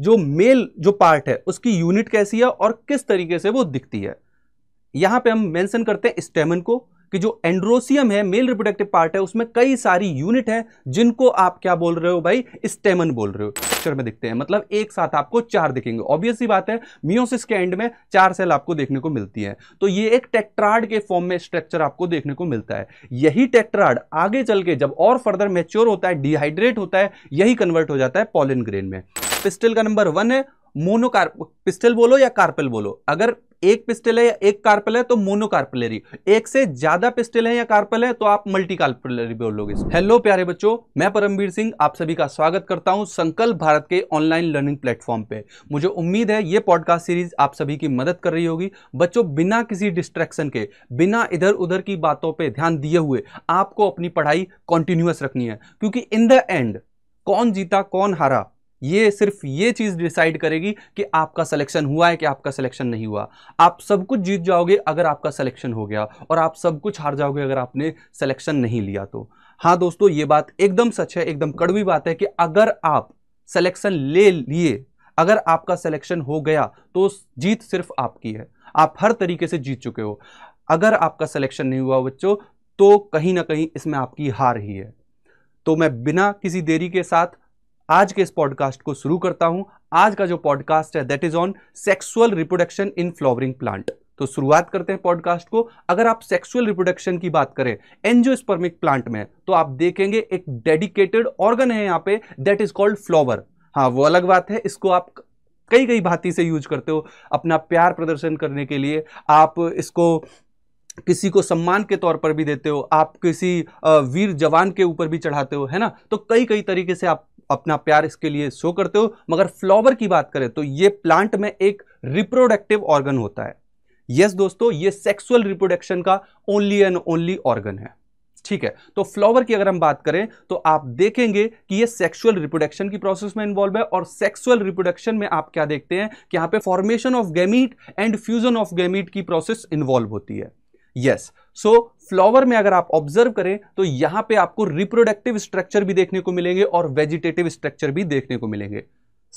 जो मेल जो पार्ट है उसकी यूनिट कैसी है और किस तरीके से वो दिखती है यहां पे हम मेंशन करते हैं स्टेमन को कि जो एंड्रोसियम है मेल रिप्रोडक्टिव पार्ट है उसमें कई सारी यूनिट है जिनको आप क्या बोल रहे हो भाई स्टेमन बोल रहे हो पिक्चर में दिखते हैं मतलब एक साथ आपको चार दिखेंगे ऑब्वियसली बात है मियोसिस के एंड में चार सेल आपको देखने को मिलती है तो ये एक टेक्ट्राड के फॉर्म में स्ट्रक्चर आपको देखने को मिलता है यही टेक्ट्राड आगे चल के जब और फर्दर मेच्योर होता है डिहाइड्रेट होता है यही कन्वर्ट हो जाता है पॉलिन ग्रेन में पिस्टल का नंबर वन है मोनोकार पिस्टल बोलो या कार्पल बोलो अगर एक पिस्टल है या एक कार्पल है तो मोनोकार्पलरी एक से ज्यादा पिस्टल है या कार्पल है तो आप मल्टी कार्पलरी बोलोगे हेलो प्यारे बच्चों मैं परमवीर सिंह आप सभी का स्वागत करता हूं संकल्प भारत के ऑनलाइन लर्निंग प्लेटफॉर्म पे मुझे उम्मीद है ये पॉडकास्ट सीरीज आप सभी की मदद कर रही होगी बच्चों बिना किसी डिस्ट्रैक्शन के बिना इधर उधर की बातों पर ध्यान दिए हुए आपको अपनी पढ़ाई कॉन्टिन्यूस रखनी है क्योंकि इन द एंड कौन जीता कौन हारा ये सिर्फ ये चीज़ डिसाइड करेगी कि आपका सिलेक्शन हुआ है कि आपका सिलेक्शन नहीं हुआ आप सब कुछ जीत जाओगे अगर आपका सिलेक्शन हो गया और आप सब कुछ हार जाओगे अगर आपने सिलेक्शन नहीं लिया तो हाँ दोस्तों ये बात एकदम सच है एकदम कड़वी बात है कि अगर आप सिलेक्शन ले लिए अगर आपका सिलेक्शन हो गया तो जीत सिर्फ आपकी है आप हर तरीके से जीत चुके हो अगर आपका सिलेक्शन नहीं हुआ बच्चों तो कहीं ना कहीं इसमें आपकी हार ही है तो मैं बिना किसी देरी के साथ आज के इस पॉडकास्ट को शुरू करता हूं आज का जो पॉडकास्ट है that is on sexual reproduction in flowering plant तो शुरुआत करते हैं पॉडकास्ट को अगर आप सेक्सुअल रिप्रोडक्शन की बात करें एनजियोस्पर्मिक प्लांट में तो आप देखेंगे एक डेडिकेटेड ऑर्गन है यहाँ पे दैट इज कॉल्ड फ्लावर हाँ वो अलग बात है इसको आप कई कई भांति से यूज करते हो अपना प्यार प्रदर्शन करने के लिए आप इसको किसी को सम्मान के तौर पर भी देते हो आप किसी वीर जवान के ऊपर भी चढ़ाते हो है ना तो कई कई तरीके से आप अपना प्यार इसके लिए शो करते हो मगर फ्लावर की बात करें तो ये प्लांट में एक रिप्रोडक्टिव ऑर्गन होता है यस yes, दोस्तों ये सेक्सुअल रिप्रोडक्शन का ओनली एंड ओनली ऑर्गन है ठीक है तो फ्लावर की अगर हम बात करें तो आप देखेंगे कि ये सेक्सुअल रिप्रोडक्शन की प्रोसेस में इन्वॉल्व है और सेक्सुअल रिप्रोडक्शन में आप क्या देखते हैं कि यहां पे formation of gamete and fusion of gamete की प्रोसेस इन्वॉल्व होती है यस yes, सो फ्लावर में अगर आप ऑब्जर्व करें तो यहां पे आपको रिप्रोडक्टिव स्ट्रक्चर भी देखने को मिलेंगे और वेजिटेटिव स्ट्रक्चर भी देखने को मिलेंगे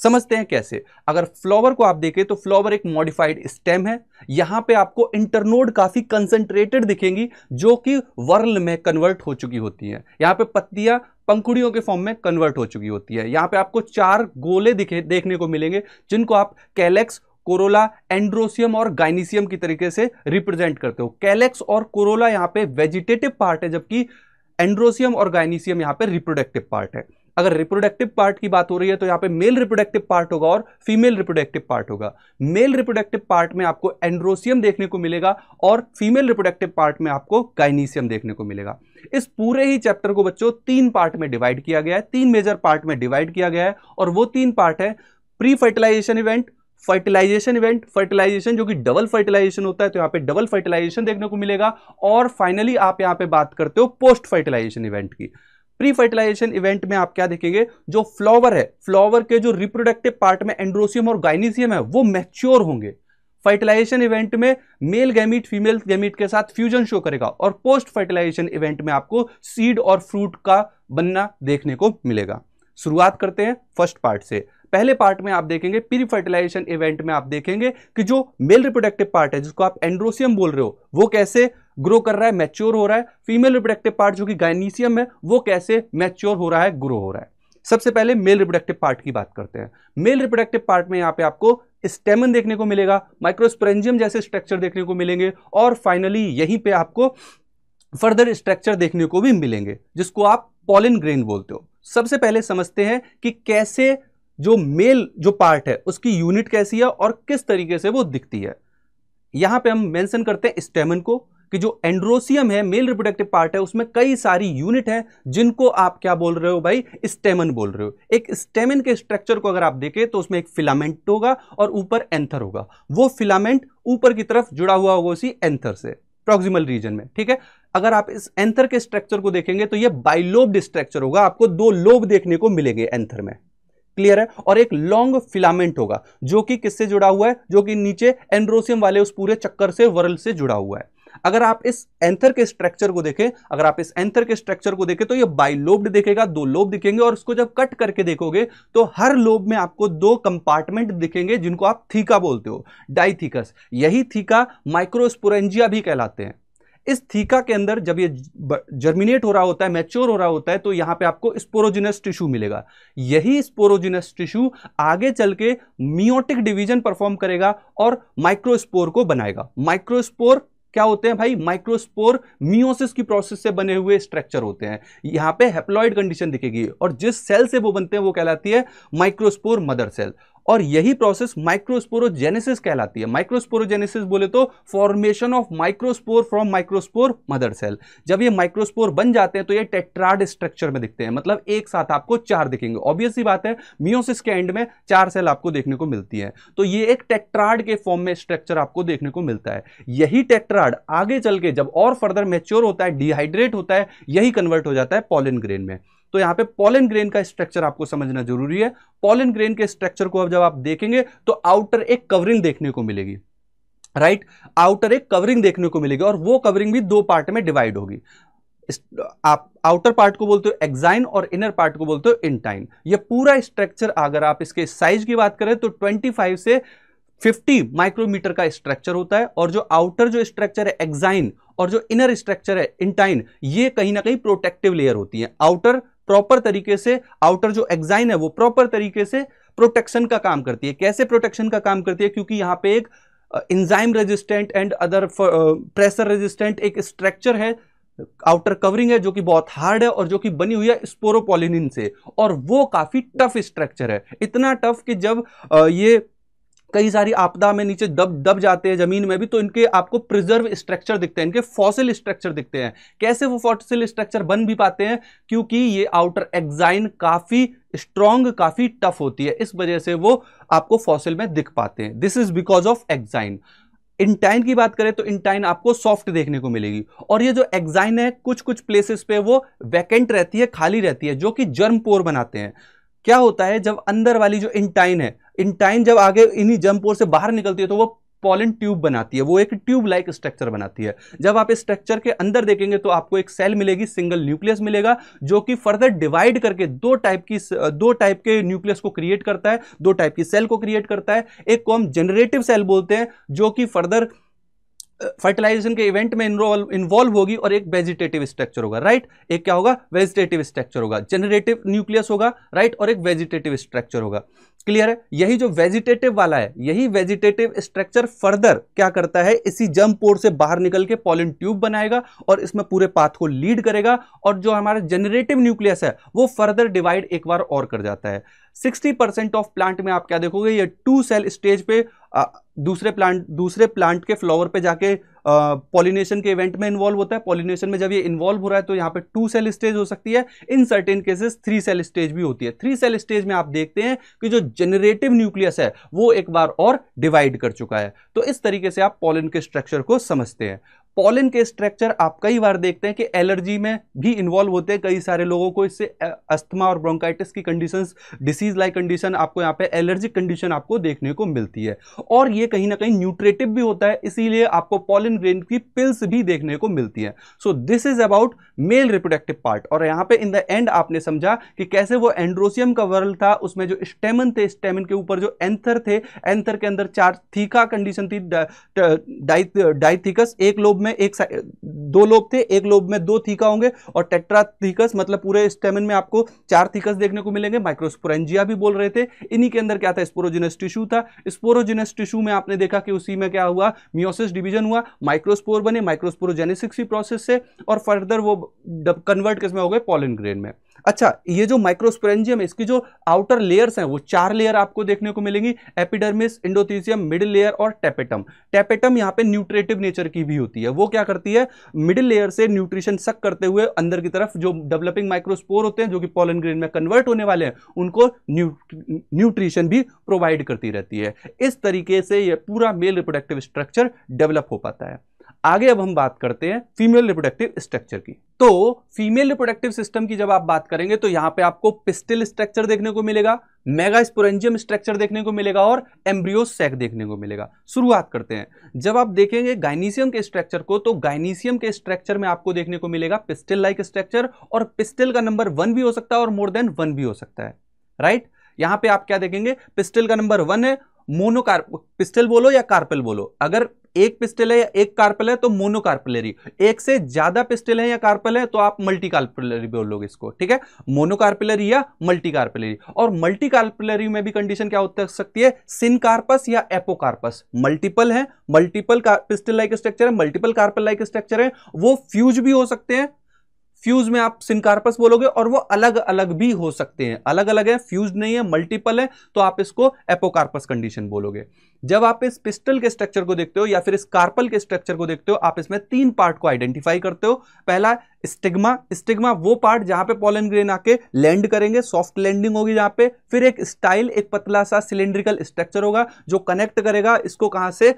समझते हैं कैसे अगर फ्लावर को आप देखें तो फ्लावर एक मॉडिफाइड स्टेम है यहां पे आपको इंटरनोड काफी कंसंट्रेटेड दिखेंगी जो कि वर्ल में कन्वर्ट हो चुकी होती हैं यहां पे पत्तियां पंखुड़ियों के फॉर्म में कन्वर्ट हो चुकी होती है यहां पे आपको चार गोले दिखे देखने को मिलेंगे जिनको आप कैलेक्स कोरोला एंड्रोसियम और गाइनिसियम की तरीके से रिप्रेजेंट करते हो कैलेक्स और कोरोला यहाँ पे वेजिटेटिव पार्ट है जबकि एंड्रोसियम और गाइनिसियम यहाँ पे रिप्रोडक्टिव पार्ट है अगर रिप्रोडक्टिव पार्ट की बात हो रही है तो यहाँ पे मेल रिप्रोडक्टिव पार्ट होगा और फीमेल रिप्रोडक्टिव पार्ट होगा मेल रिप्रोडक्टिव पार्ट में आपको एंड्रोसियम देखने को मिलेगा और फीमेल रिप्रोडक्टिव पार्ट में आपको गाइनीसियम देखने को मिलेगा इस पूरे ही चैप्टर को बच्चों तीन पार्ट में डिवाइड किया गया है तीन मेजर पार्ट में डिवाइड किया गया है और वो तीन पार्ट है pre fertilisation event fertilisation event fertilisation जो कि डबल फर्टिलाइजेशन होता है तो यहाँ पे डबल फर्टिलाइजेशन देखने को मिलेगा और फाइनली आप यहाँ पे बात करते हो पोस्ट फर्टिलाइजेशन इवेंट की प्री फर्टिलाइजेशन इवेंट में आप क्या देखेंगे जो फ्लावर है फ्लावर के जो रिप्रोडक्टिव पार्ट में एंड्रोसियम और गाइनीसियम है वो मैच्योर होंगे फर्टिलाइजेशन इवेंट में मेल गैमिट फीमेल गैमिट के साथ फ्यूजन शो करेगा और पोस्ट फर्टिलाइजेशन इवेंट में आपको सीड और फ्रूट का बनना देखने को मिलेगा शुरुआत करते हैं फर्स्ट पार्ट से पहले पार्ट में आप देखेंगे प्री फर्टिलाइजेशन इवेंट में आप देखेंगे कि जो मेल रिप्रोडक्टिव पार्ट है जिसको आप एंड्रोसियम बोल रहे हो वो कैसे ग्रो कर रहा है मैच्योर हो रहा है फीमेल रिप्रोडक्टिव पार्ट जो कि गाइनीसियम है वो कैसे मैच्योर हो रहा है ग्रो हो रहा है सबसे पहले मेल रिप्रोडक्टिव पार्ट की बात करते हैं मेल रिप्रोडक्टिव पार्ट में यहाँ पे आपको स्टेमन देखने को मिलेगा माइक्रोस्प्रेंजियम जैसे स्ट्रक्चर देखने को मिलेंगे और फाइनली यहीं पे आपको फर्दर स्ट्रक्चर देखने को भी मिलेंगे जिसको आप पॉलिन ग्रेन बोलते हो सबसे पहले समझते हैं कि कैसे जो मेल जो पार्ट है उसकी यूनिट कैसी है और किस तरीके से वो दिखती है यहां पे हम मेंशन करते हैं स्टेमन को कि जो एंड्रोसियम है मेल रिप्रोडक्टिव पार्ट है उसमें कई सारी यूनिट है जिनको आप क्या बोल रहे हो भाई स्टेमन बोल रहे हो एक स्टेमन के स्ट्रक्चर को अगर आप देखें तो उसमें एक फिलामेंट होगा और ऊपर एंथर होगा वो फिलामेंट ऊपर की तरफ जुड़ा हुआ होगा उसी एंथर से प्रॉक्सिमल रीजन में ठीक है अगर आप इस एंथर के स्ट्रक्चर को देखेंगे तो ये बाइलोब्ड स्ट्रक्चर होगा आपको दो लोब देखने को मिलेंगे एंथर में क्लियर है और एक लॉन्ग फिलामेंट होगा जो कि किससे जुड़ा हुआ है जो कि नीचे एंड्रोसियम वाले उस पूरे चक्कर से वर्ल से जुड़ा हुआ है अगर आप इस एंथर के स्ट्रक्चर को देखें अगर आप इस एंथर के स्ट्रक्चर को देखें तो ये बाइलोब्ड दिखेगा दो लोब दिखेंगे और उसको जब कट करके देखोगे तो हर लोब में आपको दो कंपार्टमेंट दिखेंगे जिनको आप थीका बोलते हो डाइथीकस यही थीका माइक्रोस्पोरेंजिया भी कहलाते हैं इस थीका के अंदर जब ये जर्मिनेट हो रहा होता है मैच्योर हो रहा होता है तो यहां पे आपको स्पोरोजिनस टिश्यू मिलेगा यही स्पोरोजिनस टिश्यू आगे चल के मियोटिक डिवीजन परफॉर्म करेगा और माइक्रोस्पोर को बनाएगा माइक्रोस्पोर क्या होते हैं भाई माइक्रोस्पोर मियोसिस की प्रोसेस से बने हुए स्ट्रक्चर होते हैं यहां पे हेप्लॉइड कंडीशन दिखेगी और जिस सेल से वो बनते हैं वो कहलाती है माइक्रोस्पोर मदर सेल और यही प्रोसेस माइक्रोस्पोरोजेनेसिस कहलाती है माइक्रोस्पोरोजेनेसिस बोले तो formation of microspore from microspore mother cell जब ये माइक्रोस्पोर बन जाते हैं तो ये टेट्राड स्ट्रक्चर में दिखते हैं मतलब एक साथ आपको चार दिखेंगे ऑब्वियस ही बात है मियोसिस के एंड में चार सेल आपको देखने को मिलती है तो ये एक टेट्राड के फॉर्म में स्ट्रक्चर आपको देखने को मिलता है यही टेट्राड आगे चल के जब और फर्दर मेच्योर होता है डिहाइड्रेट होता है यही कन्वर्ट हो जाता है पॉलिन ग्रेन में तो यहां पे पॉलन ग्रेन का स्ट्रक्चर आपको समझना जरूरी है पॉलन ग्रेन के स्ट्रक्चर को अब जब आप देखेंगे तो आउटर एक कवरिंग देखने को मिलेगी राइट right? आउटर एक कवरिंग देखने को मिलेगी और वो कवरिंग भी दो पार्ट में डिवाइड होगी आप आउटर पार्ट को बोलते हो एक्साइन और इनर पार्ट को बोलते हो इंटाइन ये पूरा स्ट्रक्चर अगर आप इसके साइज की बात करें तो 25 से 50 माइक्रोमीटर का स्ट्रक्चर होता है और जो आउटर जो स्ट्रक्चर है एक्साइन और जो इनर स्ट्रक्चर है इंटाइन ये कहीं ना कहीं प्रोटेक्टिव लेयर होती है आउटर प्रॉपर तरीके से आउटर जो एग्जाइन है वो प्रॉपर तरीके से प्रोटेक्शन का काम करती है कैसे प्रोटेक्शन का काम करती है क्योंकि यहाँ पे एक enzyme resistant and other pressure resistant एक स्ट्रक्चर है आउटर कवरिंग है जो कि बहुत हार्ड है और जो कि बनी हुई है स्पोरोपोलिन से और वो काफ़ी टफ स्ट्रक्चर है इतना टफ कि जब ये कई सारी आपदा में नीचे दब दब जाते हैं ज़मीन में भी तो इनके आपको प्रिजर्व स्ट्रक्चर दिखते हैं इनके फॉसिल स्ट्रक्चर दिखते हैं कैसे वो फॉसिल स्ट्रक्चर बन भी पाते हैं क्योंकि ये आउटर एग्जाइन काफ़ी स्ट्रॉन्ग काफ़ी टफ होती है इस वजह से वो आपको फॉसिल में दिख पाते हैं this is because of exine intine की बात करें तो इंटाइन आपको सॉफ्ट देखने को मिलेगी और ये जो एग्जाइन है कुछ कुछ प्लेसेस पे वो वैकेंट रहती है खाली रहती है जो कि जर्म पोर बनाते हैं क्या होता है जब अंदर वाली जो इंटाइन है इन टाइम जब आगे इन्हीं जम पोर से बाहर निकलती है तो वो पॉलन ट्यूब बनाती है वो एक ट्यूब लाइक स्ट्रक्चर बनाती है जब आप इस स्ट्रक्चर के अंदर देखेंगे तो आपको एक सेल मिलेगी सिंगल न्यूक्लियस मिलेगा जो कि फर्दर डिवाइड करके दो टाइप की दो टाइप के न्यूक्लियस को क्रिएट करता है दो टाइप की सेल को क्रिएट करता है एक को हम जनरेटिव सेल बोलते हैं जो कि फर्दर फर्टिलाइजेशन के इवेंट में इन्वॉल्व होगी और एक वेजिटेटिव स्ट्रक्चर होगा राइट एक क्या होगा वेजिटेटिव स्ट्रक्चर होगा जनरेटिव न्यूक्लियस होगा राइट और एक वेजिटेटिव स्ट्रक्चर होगा क्लियर है यही जो वेजिटेटिव वाला है यही वेजिटेटिव स्ट्रक्चर फर्दर क्या करता है इसी जम पोर से बाहर निकल के पॉलिन ट्यूब बनाएगा और इसमें पूरे पाथ को लीड करेगा और जो हमारा जनरेटिव न्यूक्लियस है वो फर्दर डिवाइड एक बार और कर जाता है 60% ऑफ प्लांट में आप क्या देखोगे ये टू सेल स्टेज पे दूसरे प्लांट दूसरे प्लांट के फ्लावर पे जाके पॉलिनेशन के इवेंट में इन्वॉल्व होता है पॉलिनेशन में जब ये इन्वॉल्व हो रहा है तो यहाँ पे टू सेल स्टेज हो सकती है in certain cases three cell stage भी होती है थ्री सेल स्टेज में आप देखते हैं कि जो जनरेटिव न्यूक्लियस है वो एक बार और डिवाइड कर चुका है तो इस तरीके से आप पॉलिन के स्ट्रक्चर को समझते हैं पॉलिन के स्ट्रक्चर आप कई बार देखते हैं कि एलर्जी में भी इन्वॉल्व होते हैं कई सारे लोगों को इससे अस्थमा और ब्रोंकाइटिस की कंडीशंस डिसीज लाइक कंडीशन आपको यहाँ पे एलर्जिक कंडीशन आपको देखने को मिलती है और ये कहीं ना कहीं न्यूट्रेटिव भी होता है इसीलिए आपको पॉलन ग्रेन की पिल्स भी देखने को मिलती है so this is about male reproductive part और यहाँ पे इन द एंड आपने समझा कि कैसे वो एंड्रोसियम का वर्ल था उसमें जो स्टेमन थे स्टेमन के ऊपर जो एंथर थे एंथर के अंदर चार थीका कंडीशन थी डाइथिकस एक लोब में एक दो लोब थे एक लोब में दो थीका होंगे और टेट्रा थीकस मतलब पूरे स्टेमिन में आपको चार थीकस देखने को मिलेंगे माइक्रोस्पोरेंजिया भी बोल रहे थे इन्हीं के अंदर क्या था स्पोरोजिनस टिश्यू था स्पोरोजिनस टिश्यू में आपने देखा कि उसी में क्या हुआ मियोसिस डिवीजन हुआ माइक्रोस्पोर बने माइक्रोस्पोरोजेनेसिक्स की प्रोसेस से और फर्दर वो कन्वर्ट किस में हो गए पॉलिन ग्रेन में अच्छा ये जो माइक्रोस्पोरेंजियम इसकी जो आउटर लेयर्स हैं वो चार लेयर आपको देखने को मिलेंगी एपिडर्मिस इंडोथीसियम मिडिल लेयर और टेपेटम टेपेटम यहाँ पे न्यूट्रेटिव नेचर की भी होती है वो क्या करती है मिडिल लेयर से न्यूट्रिशन सक करते हुए अंदर की तरफ जो डेवलपिंग माइक्रोस्पोर होते हैं जो कि पॉलन ग्रेन में कन्वर्ट होने वाले हैं उनको न्यूट्रिशन भी प्रोवाइड करती रहती है इस तरीके से यह पूरा मेल रिप्रोडक्टिव स्ट्रक्चर डेवलप हो पाता है आगे अब हम बात करते हैं फीमेल रिप्रोडक्टिव स्ट्रक्चर की तो फीमेल रिप्रोडक्टिव सिस्टम की जब आप बात करेंगे तो यहां पे आपको पिस्टिल स्ट्रक्चर देखने को मिलेगा मेगा स्पोरेंजियम स्ट्रक्चर देखने को मिलेगा और एम्ब्रियो सेक देखने को मिलेगा शुरुआत करते हैं जब आप देखेंगे गाइनीसियम के स्ट्रक्चर को तो गाइनीसियम के स्ट्रक्चर में आपको देखने को मिलेगा पिस्टिल लाइक स्ट्रक्चर और पिस्टिल का नंबर वन भी हो सकता है और मोर देन वन भी हो सकता है राइट यहां पर आप क्या देखेंगे पिस्टिल का नंबर वन है मोनोकार पिस्टल बोलो या कार्पल बोलो अगर एक पिस्टल है या एक कार्पल है तो मोनोकार्पलरी एक से ज्यादा पिस्टल है या कार्पल है तो आप मल्टीकार्पलरी बोलोगे इसको ठीक है मोनोकार्पलरी या मल्टीकार्पलरी और मल्टीकार्पलरी में भी कंडीशन क्या हो सकती है सिनकार्पस या एपोकार्पस मल्टीपल है मल्टीपल पिस्टल लाइक स्ट्रक्चर है मल्टीपल कार्पल लाइक स्ट्रक्चर है वो फ्यूज भी हो सकते हैं फ्यूज में आप सिनकार्पस बोलोगे और वो अलग अलग भी हो सकते हैं अलग अलग है फ्यूज नहीं है मल्टीपल है तो आप इसको एपोकार्पस कंडीशन बोलोगे जब आप इस पिस्टल के स्ट्रक्चर को देखते हो या फिर इस कार्पल के स्ट्रक्चर को देखते हो आप इसमें तीन पार्ट को आइडेंटिफाई करते हो पहला स्टिग्मा स्टिग्मा वो पार्ट जहां पे पॉलन ग्रेन आके लैंड करेंगे सॉफ्ट लैंडिंग होगी जहां पे फिर एक स्टाइल एक पतला सा सिलेंड्रिकल स्ट्रक्चर होगा जो कनेक्ट करेगा इसको कहां से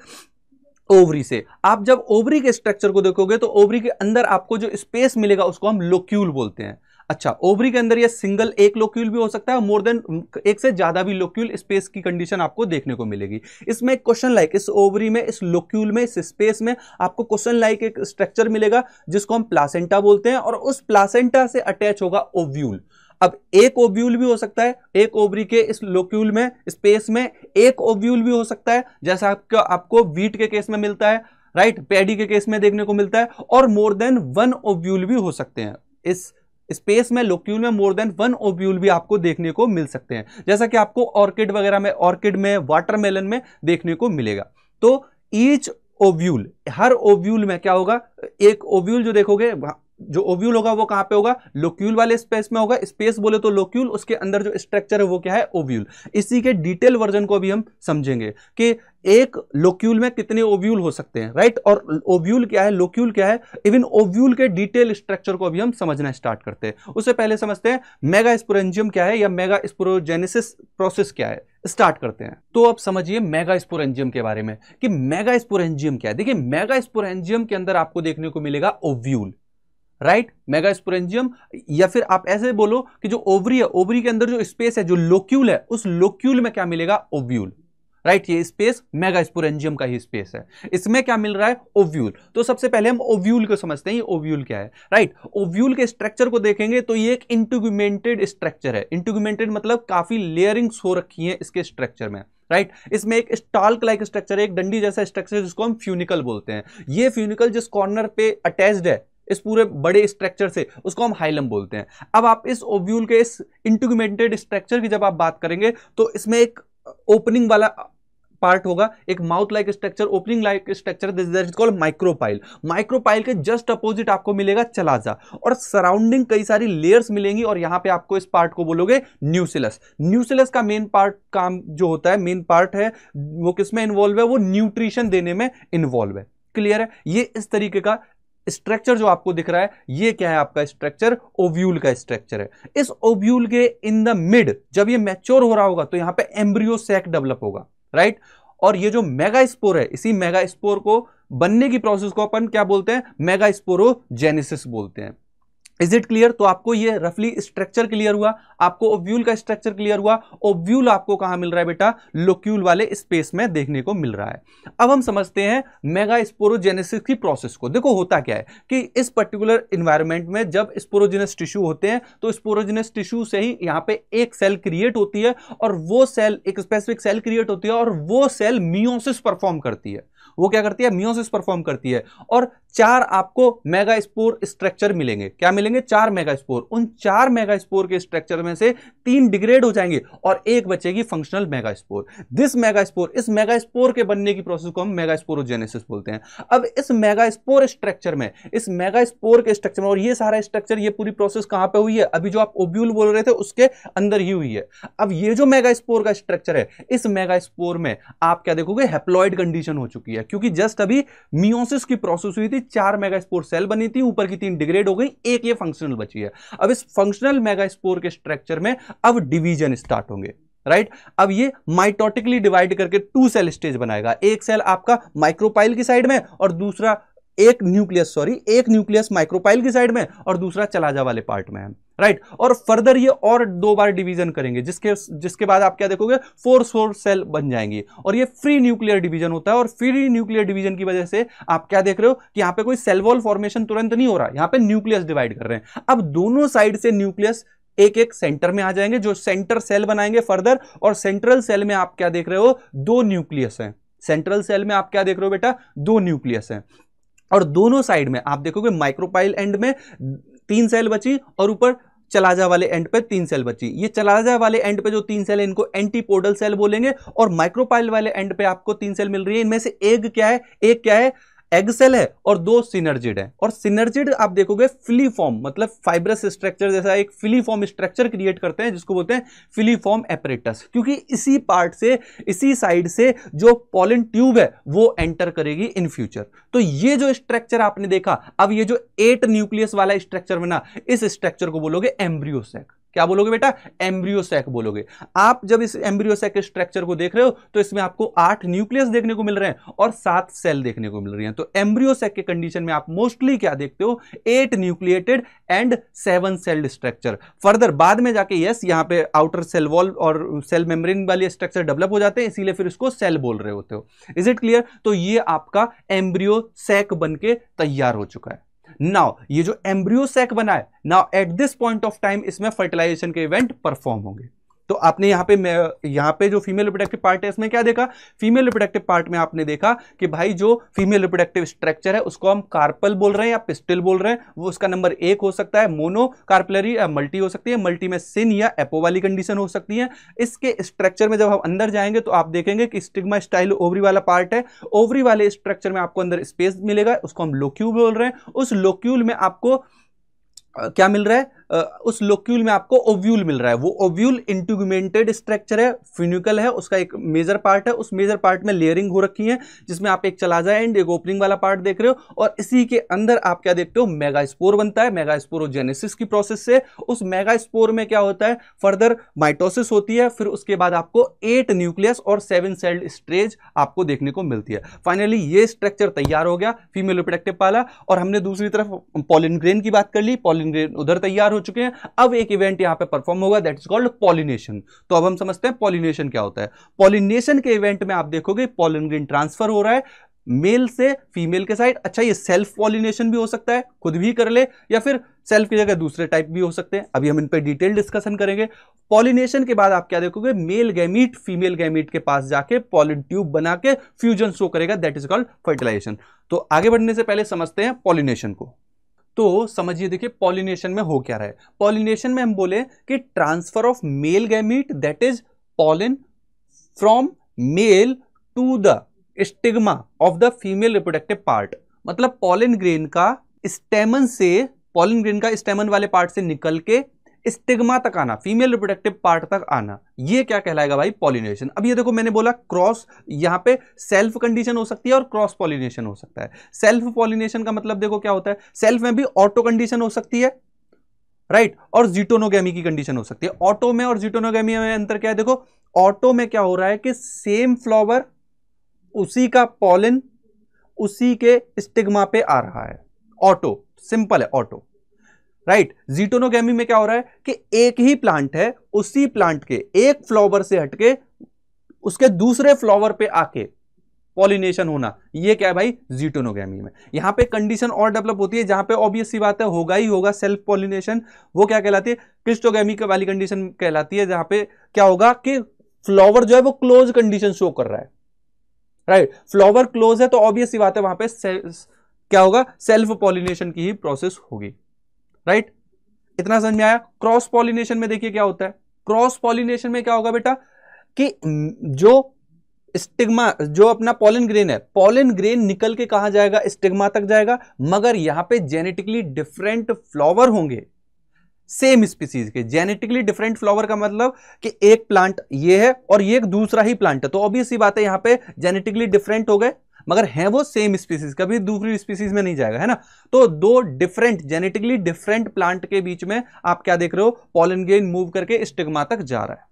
ओवरी से आप जब ओवरी के स्ट्रक्चर को देखोगे तो ओवरी के अंदर आपको जो स्पेस मिलेगा उसको हम लोक्यूल बोलते हैं अच्छा ओवरी के अंदर ये सिंगल एक लोक्यूल भी हो सकता है मोर देन एक से ज़्यादा भी लोक्यूल स्पेस की कंडीशन आपको देखने को मिलेगी इसमें क्वेश्चन लाइक इस ओवरी में इस लोक्यूल में इस स्पेस में आपको क्वेश्चन लाइक एक स्ट्रक्चर मिलेगा जिसको हम प्लासेंटा बोलते हैं और उस प्लासेंटा से अटैच होगा ओव्यूल अब एक ओब्यूल भी हो सकता है एक ओबरी के इस लोक्यूल में स्पेस में एक ओब्यूल भी हो सकता है जैसा आपको आपको वीट के केस में मिलता है राइट पैडी के केस में देखने को मिलता है और मोर देन वन ओब्यूल भी हो सकते हैं इस स्पेस में लोक्यूल में मोर देन वन ओब्यूल भी आपको देखने को मिल सकते हैं जैसा कि आपको ऑर्किड वगैरह में ऑर्किड में वाटरमेलन में देखने को मिलेगा तो ईच ओव्यूल हर ओव्यूल में क्या होगा एक ओव्यूल जो देखोगे जो ओव्यूल होगा वो कहां पे होगा लोक्यूल वाले स्पेस में होगा स्पेस बोले तो लोक्यूल उसके अंदर जो स्ट्रक्चर है वो क्या है ओव्यूल इसी के डिटेल वर्जन को भी हम समझेंगे कि एक लोक्यूल में कितने ओव्यूल हो सकते हैं राइट और ओव्यूल क्या है लोक्यूल क्या है इवन ओव्यूल के डिटेल स्ट्रक्चर को भी हम समझना स्टार्ट करते हैं उससे पहले समझते हैं मेगा स्पोरेंजियम क्या है या मेगा स्पोरोजेनेसिस प्रोसेस क्या है स्टार्ट करते हैं तो अब समझिए मेगा स्पोरेंजियम के बारे में कि मेगा स्पोरेंजियम क्या है देखिए मेगा स्पोरेंजियम के अंदर आपको देखने को मिलेगा ओव्यूल राइट मेगास्पोरेंजियम या फिर आप ऐसे बोलो कि जो ओवरी है ओवरी के अंदर जो स्पेस है जो लोक्यूल है उस लोक्यूल में क्या मिलेगा ओव्यूल राइट ये स्पेस मेगास्पोरेंजियम का ही स्पेस है इसमें क्या मिल रहा है ओव्यूल तो सबसे पहले हम ओव्यूल को समझते हैं ये ओव्यूल क्या है राइट ओव्यूल के स्ट्रक्चर को देखेंगे तो ये एक इंटूगमेंटेड स्ट्रक्चर है इंटूगमेंटेड मतलब काफी लेयरिंग्स हो रखी हैं इसके स्ट्रक्चर में राइट right? इसमें एक स्टॉल लाइक स्ट्रक्चर है एक डंडी जैसा स्ट्रक्चर जिसको हम फ्यूनिकल बोलते हैं ये फ्यूनिकल जिस कॉर्नर पे अटैच्ड है इस पूरे बड़े स्ट्रक्चर से उसको हम हाइलम बोलते हैं अब आप इस ओव्यूल के इस इंटीग्रेटेड स्ट्रक्चर की जब आप बात करेंगे तो इसमें एक ओपनिंग वाला पार्ट होगा एक mouth like structure opening like structure this is micropyle micropyle के जस्ट अपोजिट आपको मिलेगा चलाजा और सराउंडिंग कई सारी लेयर्स मिलेंगी और यहां पे आपको इस पार्ट को बोलोगे न्यूसिलस न्यूसिलस का मेन पार्ट काम जो होता है मेन पार्ट है वो किसमें इन्वॉल्व है वो न्यूट्रिशन देने में इन्वॉल्व है क्लियर है ये इस तरीके का स्ट्रक्चर जो आपको दिख रहा है ये क्या है आपका स्ट्रक्चर ओव्यूल का स्ट्रक्चर है इस ओव्यूल के इन द मिड जब ये मैच्योर हो रहा होगा तो यहां पे एम्ब्रियो सैक डेवलप होगा राइट और ये जो मेगा स्पोर है इसी मेगा स्पोर को बनने की प्रोसेस को अपन क्या बोलते हैं मेगा स्पोरोजेनेसिस बोलते हैं इज इट क्लियर तो आपको ये रफली स्ट्रक्चर क्लियर हुआ आपको ओव्यूल का स्ट्रक्चर क्लियर हुआ ओव्यूल आपको कहाँ मिल रहा है बेटा लोक्यूल वाले स्पेस में देखने को मिल रहा है अब हम समझते हैं मेगा स्पोरोजेनेसिस की प्रोसेस को देखो होता क्या है कि इस पर्टिकुलर इन्वायरमेंट में जब स्पोरोजेनस टिश्यू होते हैं तो स्पोरोजेनस टिश्यू से ही यहाँ पे एक सेल क्रिएट होती है और वो सेल एक स्पेसिफिक सेल क्रिएट होती है और वो सेल मियोसिस परफॉर्म करती है वो क्या करती है म्यूसिस परफॉर्म करती है और चार आपको मेगा स्पोर स्ट्रक्चर मिलेंगे क्या मिलेंगे चार मेगा स्पोर उन चार मेगा स्पोर के स्ट्रक्चर में से तीन डिग्रेड हो जाएंगे और एक बचेगी functional megaspore this megaspore इस मेगा स्पोर के बनने की प्रोसेस को हम मेगा स्पोरोजेनेसिस बोलते हैं अब इस मेगा स्पोर स्ट्रक्चर में इस मेगा स्पोर के स्ट्रक्चर में और ये सारा स्ट्रक्चर ये पूरी प्रोसेस कहां पर हुई है अभी जो आप ओब्यूल बोल रहे थे उसके अंदर ही हुई है अब ये जो मेगा स्पोर का स्ट्रक्चर है इस मेगा स्पोर में आप क्या देखोगे हेप्लॉइड कंडीशन हो चुकी है सकती है क्योंकि जस्ट अभी मियोसिस की प्रोसेस हुई थी चार मेगास्पोर सेल बनी थी ऊपर की तीन डिग्रेड हो गई एक ये फंक्शनल बची है अब इस फंक्शनल मेगास्पोर के स्ट्रक्चर में अब डिवीजन स्टार्ट होंगे राइट right? अब ये माइटोटिकली डिवाइड करके टू सेल स्टेज बनाएगा एक सेल आपका माइक्रोपाइल की साइड में और दूसरा एक न्यूक्लियस सॉरी एक न्यूक्लियस माइक्रोपाइल की साइड में और दूसरा चलाजा वाले पार्ट में है राइट right? और फर्दर ये और दो बार डिवीजन करेंगे जिसके जिसके बाद आप क्या देखोगे फोर फोर सेल बन जाएंगे और ये फ्री न्यूक्लियर डिवीजन होता है और फ्री न्यूक्लियर डिवीजन की वजह से आप क्या देख रहे हो कि यहां पे कोई सेल वॉल फॉर्मेशन तुरंत नहीं हो रहा यहां पे न्यूक्लियस डिवाइड कर रहे हैं अब दोनों साइड से न्यूक्लियस एक एक सेंटर में आ जाएंगे जो सेंटर सेल बनाएंगे फर्दर और सेंट्रल सेल में आप क्या देख रहे हो दो न्यूक्लियस है सेंट्रल सेल में आप क्या देख रहे हो बेटा दो न्यूक्लियस है और दोनों साइड में आप देखोगे माइक्रोपाइल एंड में तीन सेल बची और ऊपर चलाजा वाले एंड पे तीन सेल बची ये चलाजा वाले एंड पे जो तीन सेल है इनको एंटीपोडल सेल बोलेंगे और माइक्रोपाइल वाले एंड पे आपको तीन सेल मिल रही है इनमें से एक क्या है एक क्या है एग सेल है और दो सिनर्जिड है और सिनर्जिड आप देखोगे फिलीफॉर्म मतलब फाइब्रस स्ट्रक्चर जैसा एक फिलीफॉर्म स्ट्रक्चर क्रिएट करते हैं जिसको बोलते हैं फिलीफॉर्म एपरेटस क्योंकि इसी पार्ट से इसी साइड से जो पॉलन ट्यूब है वो एंटर करेगी इन फ्यूचर तो ये जो स्ट्रक्चर आपने देखा अब ये जो एट न्यूक्लियस वाला स्ट्रक्चर बना इस स्ट्रक्चर को बोलोगे एम्ब्रियोसेक क्या बोलोगे बेटा एम्ब्रियोसेक बोलोगे आप जब इस एम्ब्रियोसेक स्ट्रक्चर को देख रहे हो तो इसमें आपको आठ न्यूक्लियस देखने को मिल रहे हैं और सात सेल देखने को मिल रही हैं तो एम्ब्रियोसेक के कंडीशन में आप मोस्टली क्या देखते हो eight nucleated and seven celled structure further बाद में जाके यस यहाँ पे आउटर सेल वॉल और सेल मेम्ब्रेन वाले स्ट्रक्चर डेवलप हो जाते हैं इसीलिए फिर इसको सेल बोल रहे होते हो इज इट क्लियर तो ये आपका एम्ब्रियोसेक बन के तैयार हो चुका है नाउ ये जो एम्ब्रियो सेक बना है now at this point of time इसमें फर्टिलाइजेशन के इवेंट परफॉर्म होंगे तो आपने यहाँ पे यहाँ पे जो फीमेल रिप्रोडक्टिव पार्ट है इसमें क्या देखा फीमेल रिप्रोडक्टिव पार्ट में आपने देखा कि भाई जो फीमेल रिप्रोडक्टिव स्ट्रक्चर है उसको हम कार्पल बोल रहे हैं या पिस्टिल बोल रहे हैं वो उसका नंबर एक हो सकता है मोनो कार्पलरी या मल्टी हो सकती है मल्टी में सिन या एपो वाली कंडीशन हो सकती है इसके स्ट्रक्चर में जब हम अंदर जाएंगे तो आप देखेंगे कि स्टिग्मा स्टाइल ओवरी वाला पार्ट है ओवरी वाले स्ट्रक्चर में आपको अंदर स्पेस मिलेगा उसको हम लोक्यूल बोल रहे हैं उस लोक्यूल में आपको क्या मिल रहा है उस लोक्यूल में आपको ओव्यूल मिल रहा है वो ओव्यूल इंटूगमेंटेड स्ट्रक्चर है फिन्यूकल है उसका एक मेजर पार्ट है उस मेजर पार्ट में लेयरिंग हो रखी है जिसमें आप एक चला जाए एंड एक ओपनिंग वाला पार्ट देख रहे हो और इसी के अंदर आप क्या देखते हो मेगा स्पोर बनता है मेगा जेनेसिस की प्रोसेस से उस मेगा स्पोर में क्या होता है फर्दर माइटोसिस होती है फिर उसके बाद आपको एट न्यूक्लियस और सेवन सेल्ड स्ट्रेज आपको देखने को मिलती है फाइनली ये स्ट्रक्चर तैयार हो गया फीमेल रिपोडक्टिव पाला और हमने दूसरी तरफ पॉलिनग्रेन की बात कर ली पॉलिनग्रेन उधर तैयार हो चुके हैं अब एक इवेंट यहां पे परफॉर्म होगा दैट इज कॉल्ड पॉलिनेशन तो अब हम समझते हैं पॉलिनेशन क्या होता है पॉलिनेशन के इवेंट में आप देखोगे पॉलिन ग्रीन ट्रांसफर हो रहा है मेल से फीमेल के साइड अच्छा ये सेल्फ पॉलिनेशन भी हो सकता है खुद भी कर ले या फिर सेल्फ की जगह दूसरे टाइप भी हो सकते हैं अभी हम इन पर डिटेल डिस्कशन करेंगे पॉलिनेशन के बाद आप क्या देखोगे मेल गैमीट फीमेल गैमीट के पास जाके पॉलिन ट्यूब बना के फ्यूजन शो करेगा दैट इज कॉल्ड फर्टिलाइजेशन तो आगे बढ़ने से पहले समझते हैं पॉलिनेशन को तो समझिए देखिए पॉलिनेशन में हो क्या रहा है पॉलिनेशन में हम बोले कि transfer of male gamete that is pollen from male to the stigma of the female reproductive part मतलब पॉलिन ग्रेन का स्टेमन से पॉलिन ग्रेन का स्टेमन वाले पार्ट से निकल के स्टिग्मा तक आना फीमेल रिप्रोडक्टिव पार्ट तक आना ये क्या कहलाएगा भाई पॉलिनेशन अब ये देखो मैंने बोला क्रॉस यहाँ पे सेल्फ कंडीशन हो सकती है और क्रॉस पॉलिनेशन हो सकता है सेल्फ पॉलिनेशन का मतलब देखो क्या होता है सेल्फ में भी ऑटो कंडीशन हो सकती है राइट right? और जीटोनोगेमी की कंडीशन हो सकती है ऑटो में और जीटोनोगेमी में अंतर क्या है देखो ऑटो में क्या हो रहा है कि सेम फ्लावर उसी का पॉलिन उसी के स्टिग्मा पे आ रहा है ऑटो सिंपल है ऑटो राइट right. जीटोनोगेमी में क्या हो रहा है कि एक ही प्लांट है उसी प्लांट के एक फ्लावर से हटके उसके दूसरे फ्लावर पे आके पॉलिनेशन होना ये क्या है भाई जीटोनोगेमी में यहां पे कंडीशन और डेवलप होती है जहां पे ऑब्वियस सी बात है होगा ही होगा सेल्फ पॉलिनेशन वो क्या कहलाती है क्रिस्टोगेमी वाली कंडीशन कहलाती है जहां पे क्या होगा कि फ्लावर जो है वो क्लोज कंडीशन शो कर रहा है राइट फ्लॉवर फ्लावर क्लोज है तो ऑब्वियस सी बात है वहां पर क्या होगा सेल्फ पॉलिनेशन की ही प्रोसेस होगी राइट इतना समझ में आया क्रॉस पॉलिनेशन में देखिए क्या होता है क्रॉस पॉलिनेशन में क्या होगा बेटा कि जो स्टिग्मा जो अपना पॉलिन ग्रेन है पॉलिन ग्रेन निकल के कहा जाएगा स्टिग्मा तक जाएगा मगर यहां पे जेनेटिकली डिफरेंट फ्लावर होंगे सेम स्पीसीज के जेनेटिकली डिफरेंट फ्लावर का मतलब कि एक प्लांट ये है और ये एक दूसरा ही प्लांट है तो ऑब्वियस ही बात है यहां पे जेनेटिकली डिफरेंट हो गए मगर है वो सेम स्पीसीज कभी दूसरी स्पीसीज में नहीं जाएगा है ना तो दो डिफरेंट जेनेटिकली डिफरेंट प्लांट के बीच में आप क्या देख रहे हो पॉलन गेन मूव करके स्टिग्मा तक जा रहा है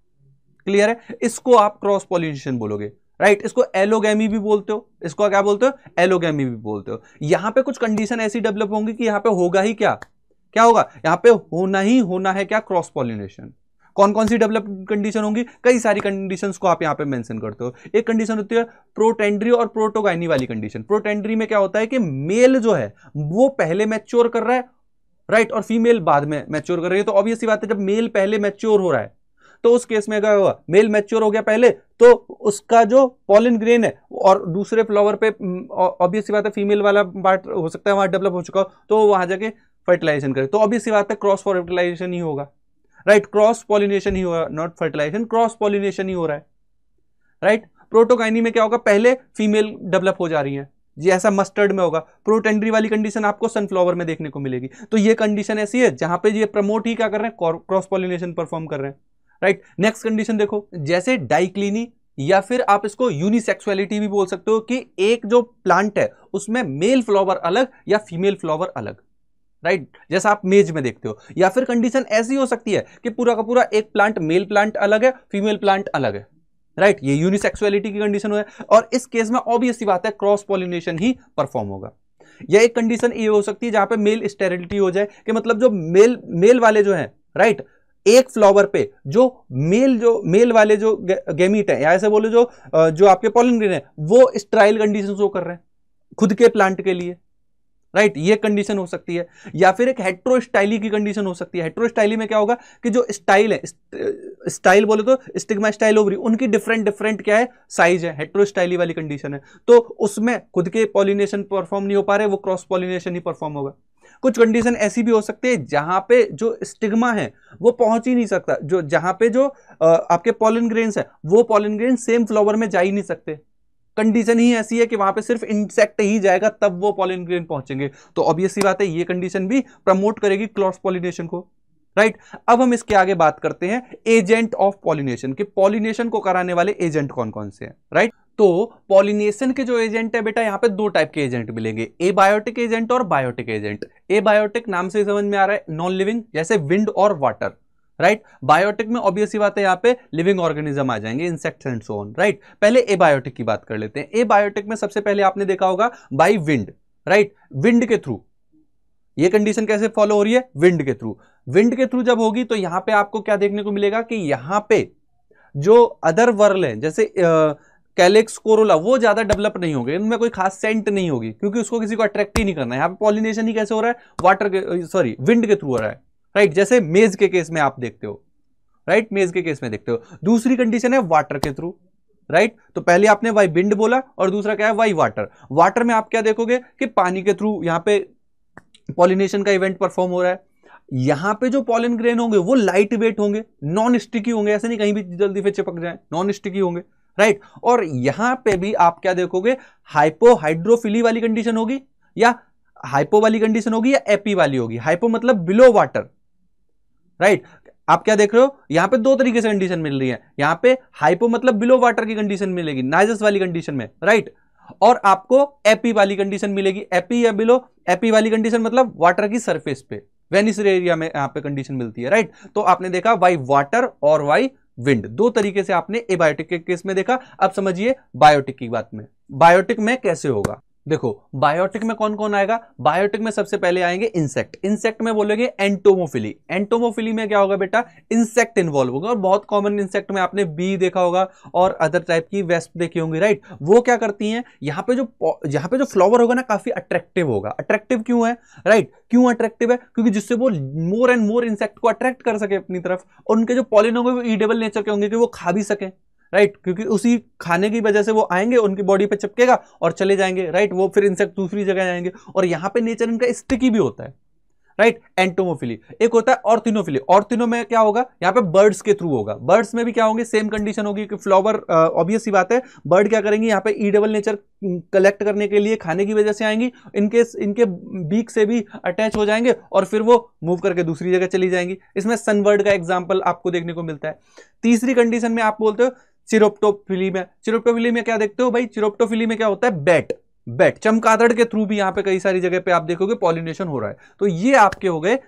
क्लियर है इसको आप क्रॉस पॉलिनेशन बोलोगे राइट right, इसको एलोगैमी भी बोलते हो इसको क्या बोलते हो एलोगैमी भी बोलते हो यहां पे कुछ कंडीशन ऐसी डेवलप होंगी कि यहां पे होगा ही क्या क्या होगा यहां पे होना ही होना है क्या क्रॉस पॉलिनेशन कौन कौन सी डेवलप्ड कंडीशन होंगी कई सारी कंडीशंस को आप यहाँ पे मेंशन करते हो एक कंडीशन होती है प्रोटेंड्री और प्रोटोगाइनी वाली कंडीशन प्रोटेंड्री में क्या होता है कि मेल जो है वो पहले मैच्योर कर रहा है राइट right? और फीमेल बाद में मैच्योर कर रही है तो ऑब्वियसली बात है जब मेल पहले मैच्योर हो रहा है तो उस केस में क्या हुआ मेल मैच्योर हो गया पहले तो उसका जो पॉलिन ग्रेन है और दूसरे फ्लावर पे ऑब्वियसली बात है फीमेल वाला पार्ट हो सकता है वहां डेवलप हो चुका हो तो वहां जाके फर्टिलाइजेशन करे तो ऑब्वियसली बात है क्रॉस फॉर फर्टिलाइजेशन ही होगा राइट क्रॉस पॉलिनेशन ही हो रहा है नॉट फर्टिलाइजेशन क्रॉस पॉलिनेशन ही हो रहा है राइट प्रोटोकाइनी में क्या होगा पहले फीमेल डेवलप हो जा रही है ये ऐसा मस्टर्ड में होगा प्रोटेंड्री वाली कंडीशन आपको सनफ्लावर में देखने को मिलेगी तो ये कंडीशन ऐसी है जहां पे ये प्रमोट ही क्या कर रहे हैं क्रॉस पॉलिनेशन परफॉर्म कर रहे हैं राइट नेक्स्ट कंडीशन देखो जैसे डाइक्लिनी या फिर आप इसको यूनिसेक्सुअलिटी भी बोल सकते हो कि एक जो प्लांट है उसमें मेल फ्लावर अलग या फीमेल फ्लावर अलग राइट right? जैसा आप मेज में देखते हो या फिर कंडीशन ऐसी हो सकती है कि पूरा का पूरा एक प्लांट मेल प्लांट अलग है फीमेल प्लांट अलग है राइट right? ये यूनिसेक्सुअलिटी की कंडीशन है और इस केस में ऑब्वियस सी बात है क्रॉस पॉलिनेशन ही परफॉर्म होगा या एक कंडीशन ये हो सकती है जहां पे मेल स्टेरिलिटी हो जाए कि मतलब जो मेल मेल वाले जो है राइट right? एक फ्लावर पे जो मेल जो मेल वाले जो गे, गेमीट है या ऐसे बोले जो जो आपके पॉलिन है वो स्ट्राइल कंडीशन शो कर रहे हैं खुद के प्लांट के लिए राइट ये कंडीशन हो सकती है या फिर एक हेट्रोस्टाइली की कंडीशन हो सकती है स्टाइली में क्या होगा कि जो स्टाइल है स्टाइल बोले तो स्टिग्मा स्टाइल ओवरी उनकी डिफरेंट डिफरेंट क्या है साइज है स्टाइली वाली कंडीशन है तो उसमें खुद के पॉलिनेशन परफॉर्म नहीं हो पा रहे वो क्रॉस पॉलिनेशन ही परफॉर्म होगा कुछ कंडीशन ऐसी भी हो सकती है जहां पे जो स्टिग्मा है वो पहुंच ही नहीं सकता जो जहां पे जो आपके पॉलिन ग्रेन्स है वो पॉलिन ग्रेन सेम फ्लावर में जा ही नहीं सकते कंडीशन ही ऐसी है कि वहां पे सिर्फ इंसेक्ट ही जाएगा तब वो पॉलिन ग्रेन पहुंचेंगे तो ऑब्वियस बात है ये कंडीशन भी प्रमोट करेगी क्लॉस पॉलिनेशन को राइट right? अब हम इसके आगे बात करते हैं एजेंट ऑफ पॉलिनेशन के पॉलिनेशन को कराने वाले एजेंट कौन कौन से हैं राइट right? तो पॉलिनेशन के जो एजेंट है बेटा यहां पे दो टाइप के एजेंट मिलेंगे ए बायोटिक एजेंट और बायोटिक एजेंट ए बायोटिक नाम से समझ में आ रहा है नॉन लिविंग जैसे विंड और वाटर राइट बायोटिक में ऑब्वियस बात है यहाँ पे लिविंग ऑर्गेनिज्म आ जाएंगे insects and so on right पहले एबायोटिक की बात कर लेते हैं एबायोटिक में सबसे पहले आपने देखा होगा बाई विंड राइट विंड के थ्रू ये कंडीशन कैसे फॉलो हो रही है विंड के थ्रू विंड के थ्रू जब होगी तो यहां पर आपको क्या देखने को मिलेगा कि यहां पर जो अदर वर्ल है जैसे कैलेक्स कोरोला वो ज़्यादा डेवलप नहीं होगा इनमें कोई खास सेंट नहीं होगी क्योंकि उसको किसी को अट्रैक्ट ही नहीं करना है यहाँ पे पॉलिनेशन ही कैसे हो रहा है वाटर सॉरी विंड के थ्रू हो रहा है राइट जैसे मेज के केस में आप देखते हो राइट मेज के केस में देखते हो दूसरी कंडीशन है वाटर के थ्रू राइट तो पहले आपने वाई बिंड बोला और दूसरा क्या है वाई वाटर वाटर में आप क्या देखोगे कि पानी के थ्रू यहां पे पॉलिनेशन का इवेंट परफॉर्म हो रहा है यहां पे जो पॉलिन ग्रेन होंगे वो लाइट वेट होंगे नॉन स्टिकी होंगे ऐसे नहीं कहीं भी जल्दी फिर चिपक जाए नॉन स्टिकी होंगे राइट और यहां पे भी आप क्या देखोगे हाइपोहाइड्रोफिली वाली कंडीशन होगी या हाइपो वाली कंडीशन होगी या एपी वाली होगी हाइपो मतलब बिलो वाटर राइट आप क्या देख रहे हो यहां पे दो तरीके से कंडीशन मिल रही है यहां पे हाइपो मतलब बिलो वाटर की कंडीशन मिलेगी नाइजस वाली कंडीशन में राइट और आपको एपी वाली कंडीशन मिलेगी एपी या बिलो एपी वाली कंडीशन मतलब वाटर की सरफेस पे वेनिसर एरिया में यहां पे कंडीशन मिलती है राइट तो आपने देखा वाई वाटर और वाई विंड दो तरीके से आपने एबायोटिक के केस में देखा अब समझिए बायोटिक की बात में बायोटिक में कैसे होगा देखो बायोटिक में कौन कौन आएगा बायोटिक में सबसे पहले आएंगे इंसेक्ट इंसेक्ट में बोलेंगे एंटोमोफिली एंटोमोफिली में क्या होगा बेटा इंसेक्ट इन्वॉल्व होगा और बहुत कॉमन इंसेक्ट में आपने बी देखा होगा और अदर टाइप की वेस्प देखी होंगी राइट वो क्या करती हैं यहाँ पे जो यहाँ पे जो फ्लावर होगा ना काफी अट्रैक्टिव होगा अट्रैक्टिव क्यों है राइट क्यों अट्रैक्टिव है क्योंकि जिससे वो मोर एंड मोर इंसेक्ट को अट्रैक्ट कर सके अपनी तरफ और उनके जो पॉलिन होंगे वो ईडेबल नेचर के होंगे कि वो खा भी सके राइट क्योंकि उसी खाने की वजह से वो आएंगे उनकी बॉडी पे चिपकेगा और चले जाएंगे राइट वो फिर इंसेक्ट दूसरी जगह जाएंगे और यहाँ पे नेचर इनका स्टिकी भी होता है राइट एंटोमोफिली एक होता है ऑर्थिनोफिली ऑर्थिनो में क्या होगा यहाँ पे बर्ड्स के थ्रू होगा बर्ड्स में भी क्या होंगे सेम कंडीशन होगी कि फ्लावर ऑब्वियस ही बात है बर्ड क्या करेंगे यहाँ पे ई डबल नेचर कलेक्ट करने के लिए खाने की वजह से आएंगी इनके इनके बीक से भी अटैच हो जाएंगे और फिर वो मूव करके दूसरी जगह चली जाएंगी इसमें सनबर्ड का एग्जाम्पल आपको देखने को मिलता है तीसरी कंडीशन में आप बोलते हो चिरोप्टोफिली में चिरोप्टोफिली में क्या देखते हो भाई चिरोप्टोफिली में क्या होता है बैट बैट चमकादड़ के थ्रू भी यहां पे कई सारी जगह पे आप देखोगे पॉलिनेशन हो रहा है तो ये आपके हो गए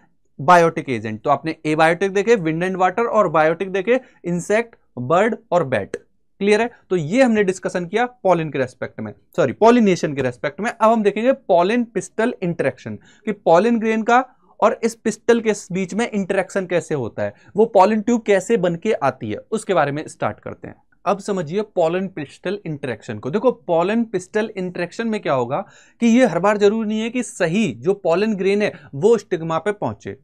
बायोटिक एजेंट तो आपने एबायोटिक देखे विंड एंड वाटर और बायोटिक देखे इंसेक्ट बर्ड और बैट क्लियर है तो ये हमने डिस्कशन किया पॉलिन के रेस्पेक्ट में सॉरी पॉलिनेशन के रेस्पेक्ट में अब हम देखेंगे पॉलिन पिस्टल इंटरेक्शन कि पॉलिन ग्रेन का और इस पिस्टल के बीच में इंटरेक्शन कैसे होता है वो पॉलन ट्यूब कैसे बन के आती है उसके बारे में स्टार्ट करते हैं अब समझिए पॉलन पिस्टल इंटरेक्शन को देखो पॉलन पिस्टल इंटरेक्शन में क्या होगा कि ये हर बार जरूरी नहीं है कि सही जो पॉलन ग्रेन है वो स्टिग्मा पे पहुंचे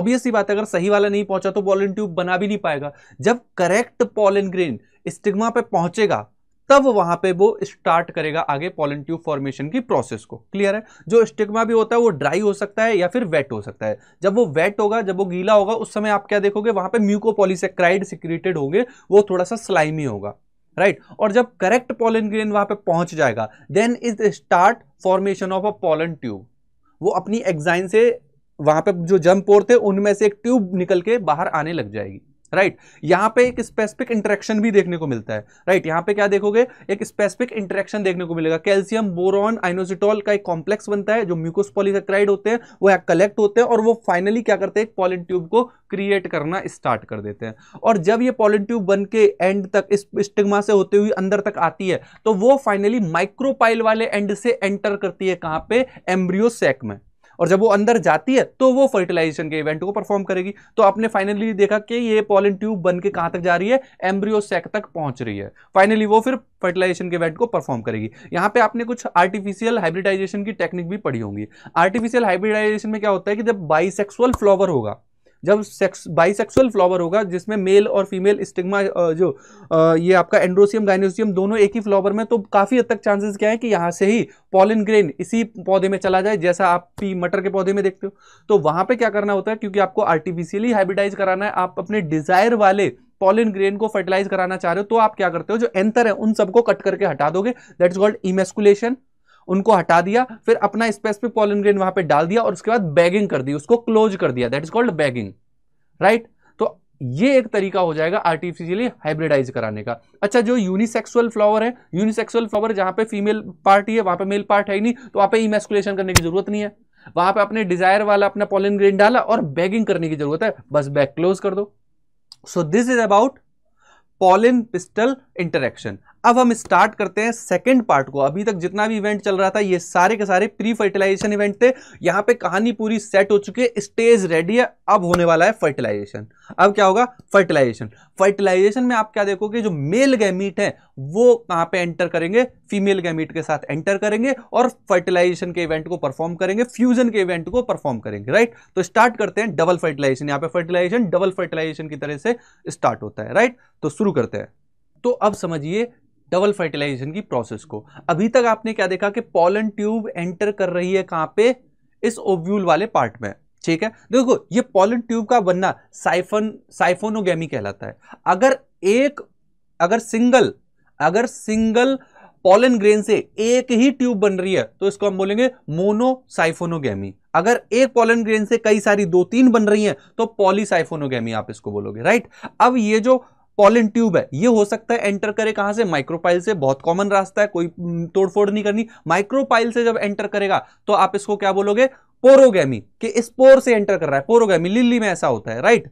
ऑब्वियस बात है अगर सही वाला नहीं पहुंचा तो पॉलन ट्यूब बना भी नहीं पाएगा जब करेक्ट पॉलन ग्रेन स्टिग्मा पे पहुंचेगा तब वहां पे वो स्टार्ट करेगा आगे पॉलन ट्यूब फॉर्मेशन की प्रोसेस को क्लियर है जो स्टिग्मा भी होता है वो ड्राई हो सकता है या फिर वेट हो सकता है जब वो वेट होगा जब वो गीला होगा उस समय आप क्या देखोगे वहां पे म्यूकोपोलीसेक्राइड सिक्रेटेड होंगे वो थोड़ा सा स्लाइमी होगा राइट right? और जब करेक्ट पॉलन ग्रेन वहां पे पहुंच जाएगा then is start formation of a pollen tube वो अपनी एग्जाइन से वहां पे जो जम पोर थे उनमें से एक ट्यूब निकल के बाहर आने लग जाएगी राइट right. यहाँ पे एक स्पेसिफिक इंटरेक्शन भी देखने को मिलता है राइट right. यहाँ पे क्या देखोगे एक स्पेसिफिक इंटरेक्शन देखने को मिलेगा कैल्शियम बोरॉन आइनोसिटॉल का एक कॉम्प्लेक्स बनता है जो म्यूकोसपोलिसक्राइड होते हैं वो कलेक्ट होते हैं और वो फाइनली क्या करते हैं एक पॉलिन ट्यूब को क्रिएट करना स्टार्ट कर देते हैं और जब ये पॉलिन ट्यूब बन के एंड तक इस स्टिग्मा से होते हुए अंदर तक आती है तो वो फाइनली माइक्रोपाइल वाले एंड से एंटर करती है कहां पे एम्ब्रियो सेक में और जब वो अंदर जाती है तो वो फर्टिलाइजेशन के इवेंट को परफॉर्म करेगी तो आपने फाइनली देखा कि ये पॉलिन ट्यूब बन के कहां तक जा रही है एम्ब्रियोसेक तक पहुंच रही है फाइनली वो फिर फर्टिलाइजेशन के इवेंट को परफॉर्म करेगी यहाँ पे आपने कुछ आर्टिफिशियल हाइब्रिडाइजेशन की टेक्निक भी पढ़ी होंगी आर्टिफिशियल हाइब्रिडाइजेशन में क्या होता है कि जब बाइसेक्सुअल फ्लॉवर होगा जब सेक्स बाइसेक्सुअल फ्लावर होगा जिसमें मेल और फीमेल स्टिग्मा जो ये आपका एंड्रोसियम गाइनोसियम दोनों एक ही फ्लावर में तो काफ़ी हद तक चांसेस क्या है कि यहाँ से ही पॉलिन ग्रेन इसी पौधे में चला जाए जैसा आप पी मटर के पौधे में देखते हो तो वहाँ पर क्या करना होता है क्योंकि आपको आर्टिफिशियली हाइब्रिडाइज कराना है आप अपने डिज़ायर वाले पॉलिन ग्रेन को फर्टिलाइज कराना चाह रहे हो तो आप क्या करते हो जो एंतर है उन सबको कट करके हटा दोगे दैट इज कॉल्ड इमेस्कुलेशन उनको हटा दिया फिर अपना स्पेसिफिक पॉलन ग्रेन वहां पे डाल दिया और उसके बाद बैगिंग कर दी उसको क्लोज कर दिया that is called bagging right तो ये एक तरीका हो जाएगा आर्टिफिशियली हाइब्रिडाइज कराने का अच्छा जो यूनिसेक्सुअल फ्लावर है यूनिसेक्सुअल फ्लावर जहां पे फीमेल पार्ट ही है वहां पे मेल पार्ट है ही नहीं तो वहां पे इमेस्कुलेशन करने की जरूरत नहीं है वहां पे अपने डिजायर वाला अपना पॉलिन ग्रेन डाला और बैगिंग करने की जरूरत है बस बैग क्लोज कर दो so this is about pollen pistil interaction अब हम स्टार्ट करते हैं सेकंड पार्ट को अभी तक जितना भी इवेंट चल रहा था ये सारे के सारे प्री फर्टिलाइजेशन इवेंट थे यहाँ पे कहानी पूरी सेट हो चुकी है स्टेज रेडी है अब होने वाला है फर्टिलाइजेशन अब क्या होगा फर्टिलाइजेशन फर्टिलाइजेशन में आप क्या देखोगे जो मेल गैमीट है वो कहाँ पे एंटर करेंगे फीमेल गैमीट के साथ एंटर करेंगे और फर्टिलाइजेशन के इवेंट को परफॉर्म करेंगे फ्यूजन के इवेंट को परफॉर्म करेंगे राइट तो स्टार्ट करते हैं डबल फर्टिलाइजेशन यहाँ पे फर्टिलाइजेशन डबल फर्टिलाइजेशन की तरह से स्टार्ट होता है राइट तो शुरू करते हैं तो अब समझिए डबल फर्टिलाइजेशन की प्रोसेस को अभी तक आपने क्या देखा कि पॉलन ट्यूब एंटर कर रही है कहां पे इस ओव्यूल वाले पार्ट में ठीक है देखो ये पॉलन ट्यूब का बनना साइफन साइफोनोगेमी कहलाता है अगर एक अगर सिंगल अगर सिंगल पॉलन ग्रेन से एक ही ट्यूब बन रही है तो इसको हम बोलेंगे मोनोसाइफोनोगेमी अगर एक पॉलन ग्रेन से कई सारी दो तीन बन रही हैं तो पॉलीसाइफोनोगेमी आप इसको बोलोगे राइट अब ये जो पॉलिन ट्यूब है ये हो सकता है एंटर करे कहां से माइक्रोपाइल से बहुत कॉमन रास्ता है कोई तोड़फोड़ नहीं करनी माइक्रोपाइल से जब एंटर करेगा तो आप इसको क्या बोलोगे पोरोगेमी कि स्पोर से एंटर कर रहा है पोरोगेमी लिल्ली में ऐसा होता है राइट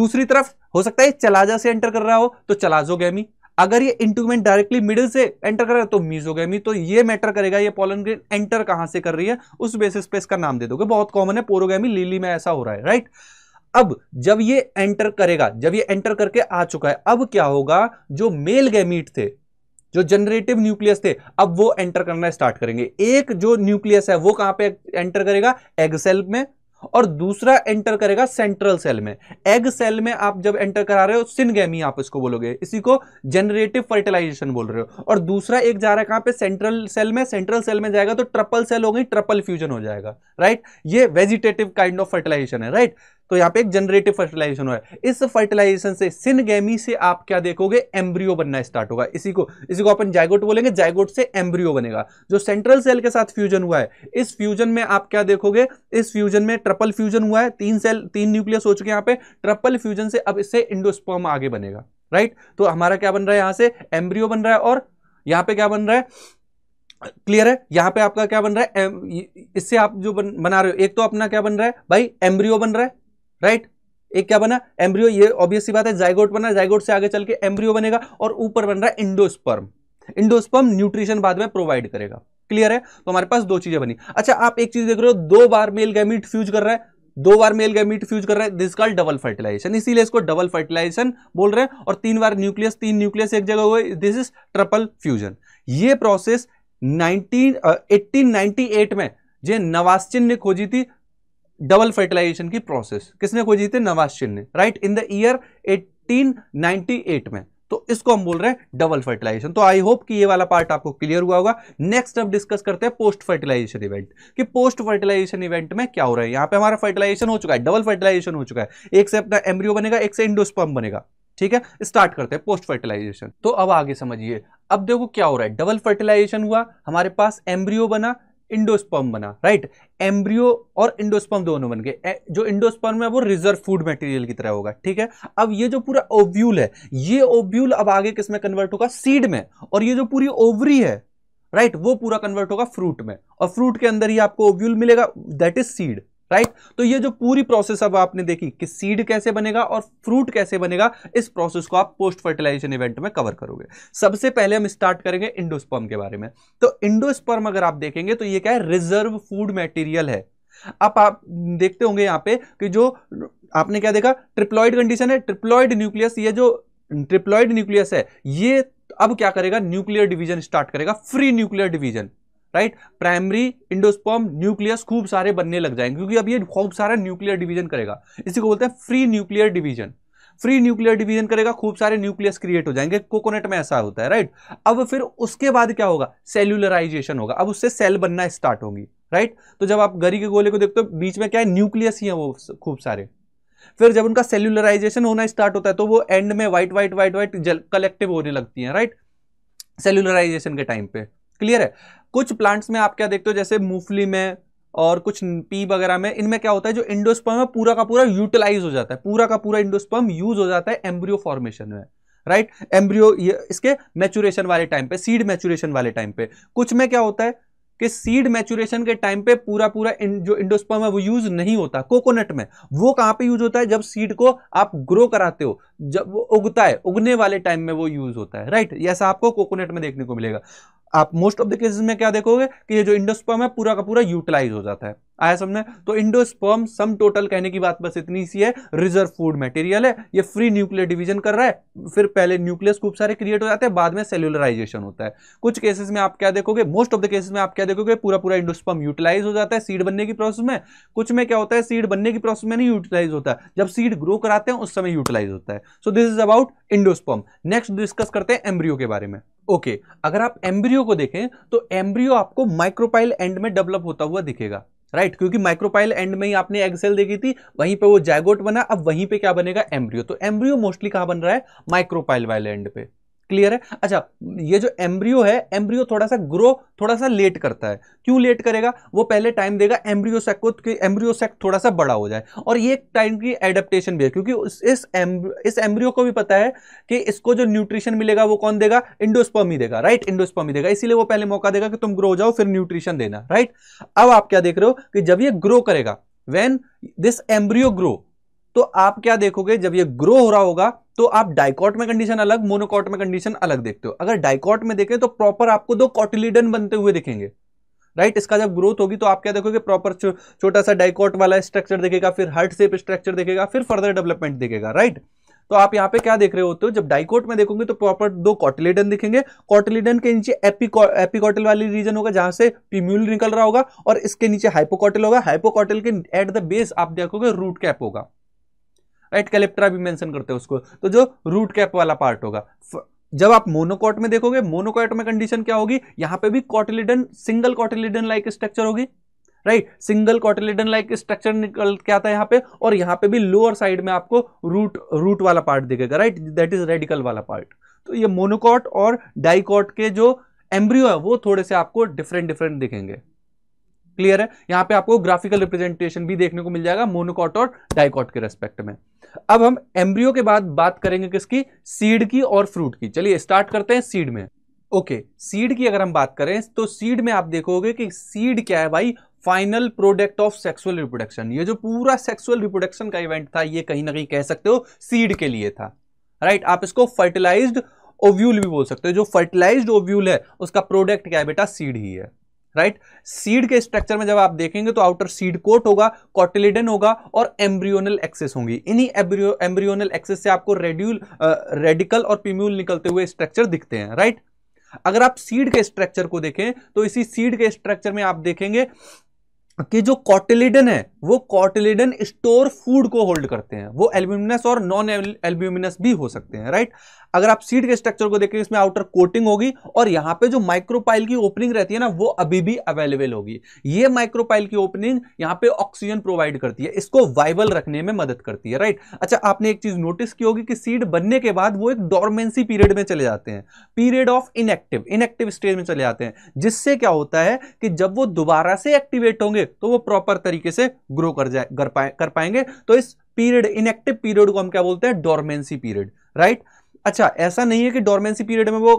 दूसरी तरफ हो सकता है चलाजा से एंटर कर रहा हो तो चलाजोगेमी अगर ये इंटूमेंट डायरेक्टली मिडिल से एंटर कर रहा है तो म्यूजोगेमी तो ये मैटर करेगा ये पोलन ग्रेन एंटर कहां से कर रही है उस बेसिस पे इसका नाम दे दोगे बहुत कॉमन है पोरोगेमी लिली में ऐसा हो रहा है राइट right? अब जब ये एंटर करेगा जब ये एंटर करके आ चुका है अब क्या होगा जो मेल गैमीट थे जो जनरेटिव न्यूक्लियस थे अब वो एंटर करना स्टार्ट करेंगे एक जो न्यूक्लियस है वो कहां पे एंटर करेगा एग सेल में और दूसरा एंटर करेगा सेंट्रल सेल में एग सेल में आप जब एंटर करा रहे हो सिनगेमी आप इसको बोलोगे इसी को जनरेटिव फर्टिलाइजेशन बोल रहे हो और दूसरा एक जा रहा है कहां पे सेंट्रल सेल में सेंट्रल सेल में जाएगा तो ट्रपल सेल हो गई ट्रपल फ्यूजन हो जाएगा राइट ये वेजिटेटिव काइंड ऑफ फर्टिलाइजेशन है राइट तो यहाँ पे एक जनरेटिव फर्टिलाइजेशन हो रहा है इस फर्टिलाइजेशन से सिनगेमी से आप क्या देखोगे एम्ब्रियो बनना स्टार्ट होगा इसी को इसी को अपन जायगोट बोलेंगे जायगोट से एम्ब्रियो बनेगा जो सेंट्रल सेल के साथ फ्यूजन हुआ है इस फ्यूजन में आप क्या देखोगे इस फ्यूजन में ट्रिपल फ्यूजन हुआ है तीन सेल तीन न्यूक्लियस हो चुके यहाँ पे ट्रिपल फ्यूजन से अब इससे इंडोस्पर्म आगे बनेगा राइट तो हमारा क्या बन रहा है यहां से एम्ब्रियो बन रहा है और यहाँ पे क्या बन रहा है क्लियर है यहां पे आपका क्या बन रहा है इससे आप जो बन, बना रहे हो एक तो अपना क्या बन रहा है भाई एम्ब्रियो बन रहा है राइट एक क्या बना एम्ब्रियो ये ऑब्वियस सी बात है जाइगोट बना जाइगोट से आगे चल के एम्ब्रियो बनेगा और ऊपर बन रहा है इंडोस्पर्म इंडोस्पर्म न्यूट्रिशन बाद में प्रोवाइड करेगा क्लियर है तो हमारे पास दो चीजें बनी अच्छा आप एक चीज देख रहे हो दो बार मेल गैमिट फ्यूज कर रहा है दो बार मेल गैमिट फ्यूज कर रहा है दिस कॉल डबल फर्टिलाइजेशन इसीलिए इसको डबल फर्टिलाइजेशन बोल रहे हैं और तीन बार न्यूक्लियस तीन न्यूक्लियस एक जगह हुए दिस इज ट्रिपल फ्यूजन ये प्रोसेस 19 uh, 1898 में जे नवास्चिन ने खोजी थी डबल फर्टिलाइजेशन की प्रोसेस किसने खोजी थी नवाज चिन्ह ने राइट इन द ईयर 1898 में तो इसको हम बोल रहे हैं डबल फर्टिलाइजेशन तो आई होप कि ये वाला पार्ट आपको क्लियर हुआ होगा नेक्स्ट अब डिस्कस करते हैं पोस्ट फर्टिलाइजेशन इवेंट कि पोस्ट फर्टिलाइजेशन इवेंट में क्या हो रहा है यहां पे हमारा फर्टिलाइजेशन हो चुका है डबल फर्टिलाइजेशन हो चुका है एक से अपना एम्ब्रियो बनेगा एक से इंडोस्पम बनेगा ठीक है स्टार्ट करते हैं पोस्ट फर्टिलाइजेशन तो अब आगे समझिए अब देखो क्या हो रहा है डबल फर्टिलाइजेशन हुआ हमारे पास एम्ब्रियो बना इंडोस्पर्म बना राइट एम्ब्रियो और इंडोस्पर्म दोनों बन गए जो इंडोस्पर्म है वो रिजर्व फूड मटेरियल की तरह होगा ठीक है अब ये जो पूरा ओव्यूल है ये ओव्यूल अब आगे किस में कन्वर्ट होगा सीड में और ये जो पूरी ओवरी है राइट वो पूरा कन्वर्ट होगा फ्रूट में और फ्रूट के अंदर ही आपको ओव्यूल मिलेगा that is seed right right? तो ये जो पूरी प्रोसेस अब आपने देखी कि सीड कैसे बनेगा और फ्रूट कैसे बनेगा इस प्रोसेस को आप पोस्ट फर्टिलाइजेशन इवेंट में कवर करोगे सबसे पहले हम स्टार्ट करेंगे इंडोस्पर्म के बारे में तो इंडोस्पर्म अगर आप देखेंगे तो ये क्या है रिजर्व फूड मेटीरियल है अब आप देखते होंगे यहां पे कि जो आपने क्या देखा ट्रिप्लॉइड कंडीशन है ट्रिप्लॉइड न्यूक्लियस ये जो ट्रिप्लॉइड न्यूक्लियस है ये अब क्या करेगा न्यूक्लियर डिवीजन स्टार्ट करेगा free nuclear division right primary endosperm nucleus खूब सारे बनने लग जाएंगे क्योंकि अब ये खूब सारा न्यूक्लियर डिवीजन करेगा इसी को बोलते हैं free nuclear division free nuclear division करेगा खूब सारे न्यूक्लियस क्रिएट हो जाएंगे कोकोनट में ऐसा होता है राइट अब फिर उसके बाद क्या होगा सेल्युलराइजेशन होगा अब उससे सेल बनना स्टार्ट होगी राइट तो जब आप गरी के गोले को देखते हो बीच में क्या है न्यूक्लियस ही है वो खूब सारे फिर जब उनका सेल्युलराइजेशन होना स्टार्ट होता है तो वो एंड में white white white white collective होने लगती है राइट सेल्युलराइजेशन के टाइम पे क्लियर है कुछ प्लांट्स में आप क्या देखते हो जैसे मूफली में और कुछ पी वगैरह में इनमें क्या होता है जो इंडोस्पर्म है पूरा का पूरा यूटिलाइज हो जाता है पूरा का पूरा इंडोस्पर्म यूज हो जाता है एम्ब्रियो फॉर्मेशन में राइट एम्ब्रियो इसके मैचुरेशन वाले टाइम पे सीड मैचुरेशन वाले टाइम पे कुछ में क्या होता है कि सीड मैचुरेशन के टाइम पे पूरा पूरा इन, जो इंडोस्पर्म है वो यूज नहीं होता कोकोनट में वो कहां पे यूज होता है जब सीड को आप ग्रो कराते हो जब वो उगता है उगने वाले टाइम में वो यूज होता है राइट ऐसा आपको कोकोनट में देखने को मिलेगा आप मोस्ट ऑफ द केसेस में क्या देखोगे कि ये जो इंडोस्पर्म है पूरा का पूरा यूटिलाइज हो जाता है आया समझे तो इंडोस्पर्म सम टोटल कहने की बात बस इतनी सी है रिजर्व फूड मटेरियल है ये फ्री न्यूक्लियर डिवीजन कर रहा है फिर पहले न्यूक्लियस खूब सारे क्रिएट हो जाते हैं बाद में सेलुलराइजेशन होता है कुछ केसेस में आप क्या देखोगे मोस्ट ऑफ द केसेस में आप क्या देखोगे पूरा पूरा इंडोस्पर्म यूटिलाइज हो जाता है सीड बनने की प्रोसेस में कुछ में क्या होता है सीड बनने की प्रोसेस में नहीं यूटिलाइज होता जब सीड ग्रो कराते हैं उस समय यूटिलाइज होता है so this is about endosperm next discuss करते हैं एम्ब्रियो के बारे में ओके okay, अगर आप एम्ब्रियो को देखें तो एम्ब्रियो आपको माइक्रोपाइल एंड में डेवलप होता हुआ दिखेगा राइट right, क्योंकि माइक्रोपाइल एंड में ही आपने एग सेल देखी थी वहीं पे वो जैगोट बना अब वहीं पे क्या बनेगा एम्ब्रियो तो एम्ब्रियो मोस्टली कहां बन रहा है माइक्रोपाइल वाले एंड पे क्लियर है अच्छा ये जो एम्ब्रियो है एम्ब्रियो थोड़ा सा ग्रो थोड़ा सा लेट करता है क्यों लेट करेगा वो पहले टाइम देगा एम्ब्रियो सेक को एम्ब्रियो सेक थोड़ा सा बड़ा हो जाए और ये एक टाइम की एडेप्टेशन भी है क्योंकि इस एम्ब, इस एम्ब्रियो को भी पता है कि इसको जो न्यूट्रिशन मिलेगा वो कौन देगा इंडोस्पर्मी देगा राइट इंडोस्पर्मी देगा इसीलिए वो पहले मौका देगा कि तुम ग्रो हो जाओ फिर न्यूट्रिशन देना राइट अब आप क्या देख रहे हो कि जब ये ग्रो करेगा वेन दिस एम्ब्रियो ग्रो तो आप क्या देखोगे जब ये ग्रो हो रहा होगा तो आप डायकॉट में कंडीशन अलग मोनोकॉट में कंडीशन अलग देखते हो अगर डायकॉट में देखें तो प्रॉपर आपको दो कॉटिलीडन बनते हुए दिखेंगे राइट right? इसका जब ग्रोथ होगी तो आप क्या देखोगे प्रॉपर छोटा सा डायकॉट वाला स्ट्रक्चर देखेगा फिर हर्ट सेप स्ट्रक्चर देखेगा फिर फर्दर डेवलपमेंट देखेगा राइट right? तो आप यहाँ पे क्या देख रहे होते हो जब डाइकोट में देखोगे तो प्रॉपर दो कॉटिलेडन दिखेंगे कॉटिलेडन के नीचे एपिकॉटल वाली रीजन होगा जहां से पिम्यूल निकल रहा होगा और इसके नीचे हाइपोकॉटल होगा हाइपोकॉटल के एट द बेस आप देखोगे रूट कैप होगा राइट कैलेप्टरा भी मेंशन करते हैं उसको तो जो रूट कैप वाला पार्ट होगा जब आप मोनोकॉट में देखोगे मोनोकॉट में कंडीशन क्या होगी यहां पे भी cotyledon single cotyledon like structure होगी right single cotyledon like structure निकल के आता है यहां पे और यहां पे भी लोअर साइड में आपको रूट रूट वाला पार्ट दिखेगा राइट दैट इज रेडिकल वाला पार्ट तो ये मोनोकॉट और डाइकॉट के जो एम्ब्रियो है वो थोड़े से आपको डिफरेंट डिफरेंट दिखेंगे क्लियर है यहां पे आपको ग्राफिकल रिप्रेजेंटेशन भी देखने को मिल जाएगा मोनोकॉट और डाइकॉट के रेस्पेक्ट में अब हम एम्ब्रियो के बाद बात करेंगे किसकी सीड की और फ्रूट की चलिए स्टार्ट करते हैं सीड में ओके okay, सीड की अगर हम बात करें तो सीड में आप देखोगे कि सीड क्या है भाई final product of sexual reproduction ये जो पूरा सेक्सुअल रिप्रोडक्शन का इवेंट था ये कहीं ना कहीं कह सकते हो सीड के लिए था राइट right? आप इसको फर्टिलाइज्ड ओव्यूल भी बोल सकते हो जो फर्टिलाइज्ड ओव्यूल है उसका प्रोडक्ट क्या है बेटा सीड ही है राइट सीड के स्ट्रक्चर में जब आप देखेंगे तो आउटर सीड कोट होगा कॉटिलिडन होगा और एम्ब्रियोनल एक्सेस होंगी इन्हीं एम्ब्रियोनल एक्सेस से आपको रेड्यूल रेडिकल और पिम्यूल निकलते हुए स्ट्रक्चर दिखते हैं राइट अगर आप सीड के स्ट्रक्चर को देखें तो इसी सीड के स्ट्रक्चर में आप देखेंगे कि जो कॉटिलिडन है वो कॉटिलिडन स्टोर फूड को होल्ड करते हैं वो एल्ब्यूमिनस और नॉन एल्ब्यूमिनस भी हो सकते हैं राइट अगर आप सीड के स्ट्रक्चर को देखें इसमें आउटर कोटिंग होगी और यहाँ पे जो माइक्रोपाइल की ओपनिंग रहती है ना वो अभी भी अवेलेबल होगी ये माइक्रोपाइल की ओपनिंग यहाँ पे ऑक्सीजन प्रोवाइड करती है इसको वाइबल रखने में मदद करती है राइट अच्छा आपने एक चीज नोटिस की होगी कि सीड बनने के बाद वो एक डॉर्मेंसी पीरियड में चले जाते हैं period of inactive inactive stage में चले जाते हैं जिससे क्या होता है कि जब वो दोबारा से एक्टिवेट होंगे तो वो प्रॉपर तरीके से ग्रो कर जाए कर पाए कर पाएंगे तो इस पीरियड इनएक्टिव पीरियड को हम क्या बोलते हैं डोरमेंसी पीरियड राइट अच्छा ऐसा नहीं है कि डोरमेंसी पीरियड में वो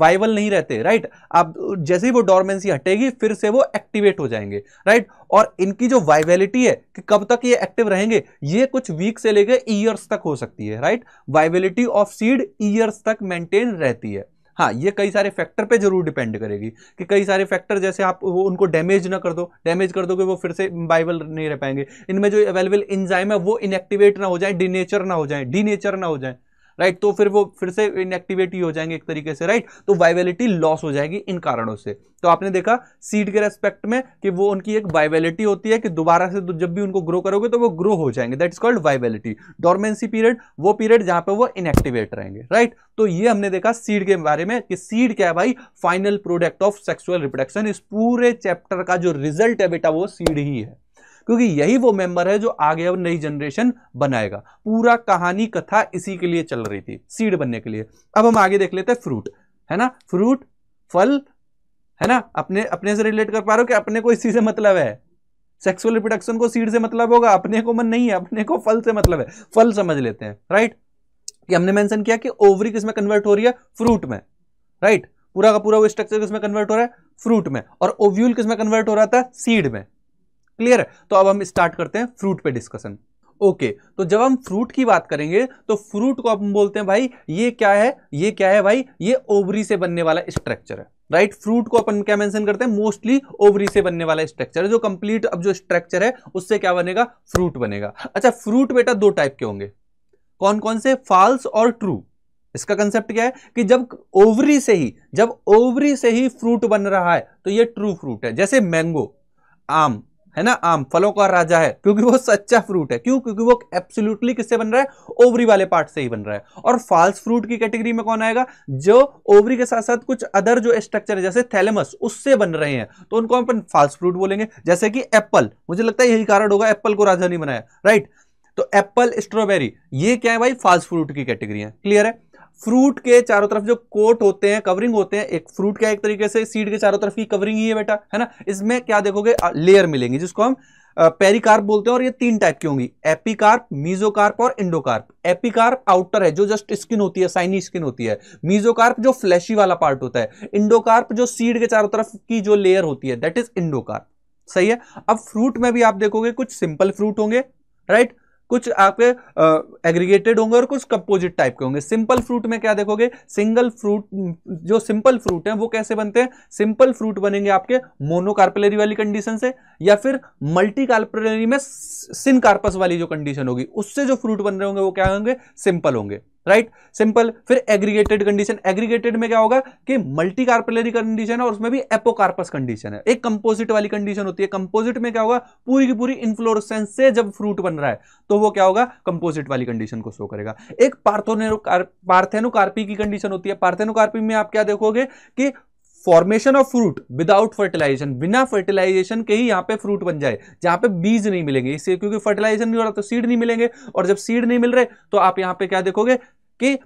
वाइबल नहीं रहते राइट आप जैसे ही वो डोरमेंसी हटेगी फिर से वो एक्टिवेट हो जाएंगे राइट और इनकी जो वाइबिलिटी है कि कब तक ये एक्टिव रहेंगे ये कुछ वीक से लेकर ईयर्स तक हो सकती है right viability of seed years तक मेंटेन रहती है हाँ ये कई सारे फैक्टर पे जरूर डिपेंड करेगी कि कई सारे फैक्टर जैसे आप वो उनको डैमेज ना कर दो डैमेज कर दो कि वो फिर से बाइबल नहीं रह पाएंगे इनमें जो अवेलेबल इंजाइम है वो इनएक्टिवेट ना हो जाए डिनेचर ना हो जाए डीनेचर ना हो जाए राइट तो फिर वो फिर से इनएक्टिवेट ही हो जाएंगे एक तरीके से राइट तो वाइवेलिटी लॉस हो जाएगी इन कारणों से तो आपने देखा सीड के रेस्पेक्ट में कि वो उनकी एक वाइवेलिटी होती है कि दोबारा से जब भी उनको ग्रो करोगे तो वो ग्रो हो जाएंगे that is called viability dormancy period वो पीरियड जहां पर वो इनएक्टिवेट रहेंगे राइट तो ये हमने देखा सीड के बारे में कि सीड क्या है भाई final product of sexual reproduction इस पूरे चैप्टर का जो रिजल्ट है बेटा वो सीड ही है क्योंकि यही वो मेंबर है जो आगे अब नई जनरेशन बनाएगा पूरा कहानी कथा इसी के लिए चल रही थी सीड बनने के लिए अब हम आगे देख लेते हैं फ्रूट है ना फ्रूट फल है ना अपने अपने से रिलेट कर पा रहे हो कि अपने को इसी से मतलब है सेक्सुअल रिप्रोडक्शन को सीड से मतलब होगा अपने को मन नहीं है अपने को फल से मतलब है फल समझ लेते हैं राइट कि हमने मेंशन किया कि ओवरी किसमें कन्वर्ट हो रही है फ्रूट में राइट पूरा का पूरा वो स्ट्रक्चर किसमें कन्वर्ट हो रहा है फ्रूट में और ओव्यूल किसमें कन्वर्ट हो रहा था सीड में क्लियर है तो अब हम स्टार्ट करते हैं फ्रूट पे डिस्कशन ओके okay, तो जब हम फ्रूट की बात करेंगे तो फ्रूट को हम बोलते हैं भाई ये क्या है ये क्या है भाई ये ओवरी से बनने वाला स्ट्रक्चर है राइट right? फ्रूट को अपन क्या मेंशन करते हैं मोस्टली ओवरी से बनने वाला स्ट्रक्चर है जो कंप्लीट अब जो स्ट्रक्चर है उससे क्या बनेगा फ्रूट बनेगा अच्छा फ्रूट बेटा दो टाइप के होंगे कौन कौन से फॉल्स और ट्रू इसका कंसेप्ट क्या है कि जब ओवरी से ही जब ओवरी से ही फ्रूट बन रहा है तो यह ट्रू फ्रूट है जैसे मैंगो आम है ना आम फलों का राजा है क्योंकि वो सच्चा फ्रूट है क्यों क्योंकि वो एब्सोल्युटली किससे बन रहा है ओवरी वाले पार्ट से ही बन रहा है और फाल्स फ्रूट की कैटेगरी में कौन आएगा जो ओवरी के साथ साथ कुछ अदर जो स्ट्रक्चर है जैसे थैलेमस उससे बन रहे हैं तो उनको हम अपन फाल्स फ्रूट बोलेंगे जैसे कि एप्पल मुझे लगता है यही कारण होगा एप्पल को राजा नहीं बनाया राइट तो एप्पल स्ट्रॉबेरी ये क्या है भाई फाल्स फ्रूट की कैटेगरी है क्लियर है फ्रूट के चारों तरफ जो कोट होते हैं कवरिंग होते हैं एक फ्रूट का एक तरीके से सीड के चारों तरफ की कवरिंग ही है बेटा है ना इसमें क्या देखोगे लेयर मिलेंगी जिसको हम पेरिकार्प बोलते हैं और ये तीन टाइप की होंगी एपिकार्प मीजोकार्प और इंडोकार्प एपिकार्प आउटर है जो जस्ट स्किन होती है साइनी स्किन होती है मीजोकार्प जो फ्लैशी वाला पार्ट होता है इंडोकार्प जो सीड के चारों तरफ की जो लेयर होती है दैट इज इंडोकार्प सही है अब फ्रूट में भी आप देखोगे कुछ सिंपल फ्रूट होंगे राइट right? कुछ आपके एग्रीगेटेड होंगे और कुछ कंपोजिट टाइप के होंगे सिंपल फ्रूट में क्या देखोगे सिंगल फ्रूट जो सिंपल फ्रूट है वो कैसे बनते हैं सिंपल फ्रूट बनेंगे आपके मोनोकार्पलरी वाली कंडीशन से या फिर मल्टी कार्पलरी में सिनकार्पस वाली जो कंडीशन होगी उससे जो फ्रूट बन रहे होंगे वो क्या होंगे सिंपल होंगे राइट right? सिंपल फिर एग्रीगेटेड कंडीशन एग्रीगेटेड में क्या होगा कि मल्टी कार्पलरी कंडीशन है और उसमें भी एपोकार्पस कंडीशन है एक कंपोजिट वाली कंडीशन होती है कंपोजिट में क्या होगा पूरी की पूरी इन्फ्लोरसेंस से जब फ्रूट बन रहा है तो वो क्या होगा कंपोजिट वाली कंडीशन को शो करेगा एक पार्थोनेरो पार्थेनोकार्पी की कंडीशन होती है पार्थेनोकार्पी में आप क्या देखोगे कि formation of fruit without fertilization बिना फर्टिलाइजेशन के ही यहाँ पे फ्रूट बन जाए जहां पे बीज नहीं मिलेंगे इससे क्योंकि फर्टिलाइजेशन नहीं हो रहा तो सीड नहीं मिलेंगे और जब सीड नहीं मिल रहे तो आप यहाँ पे क्या देखोगे कि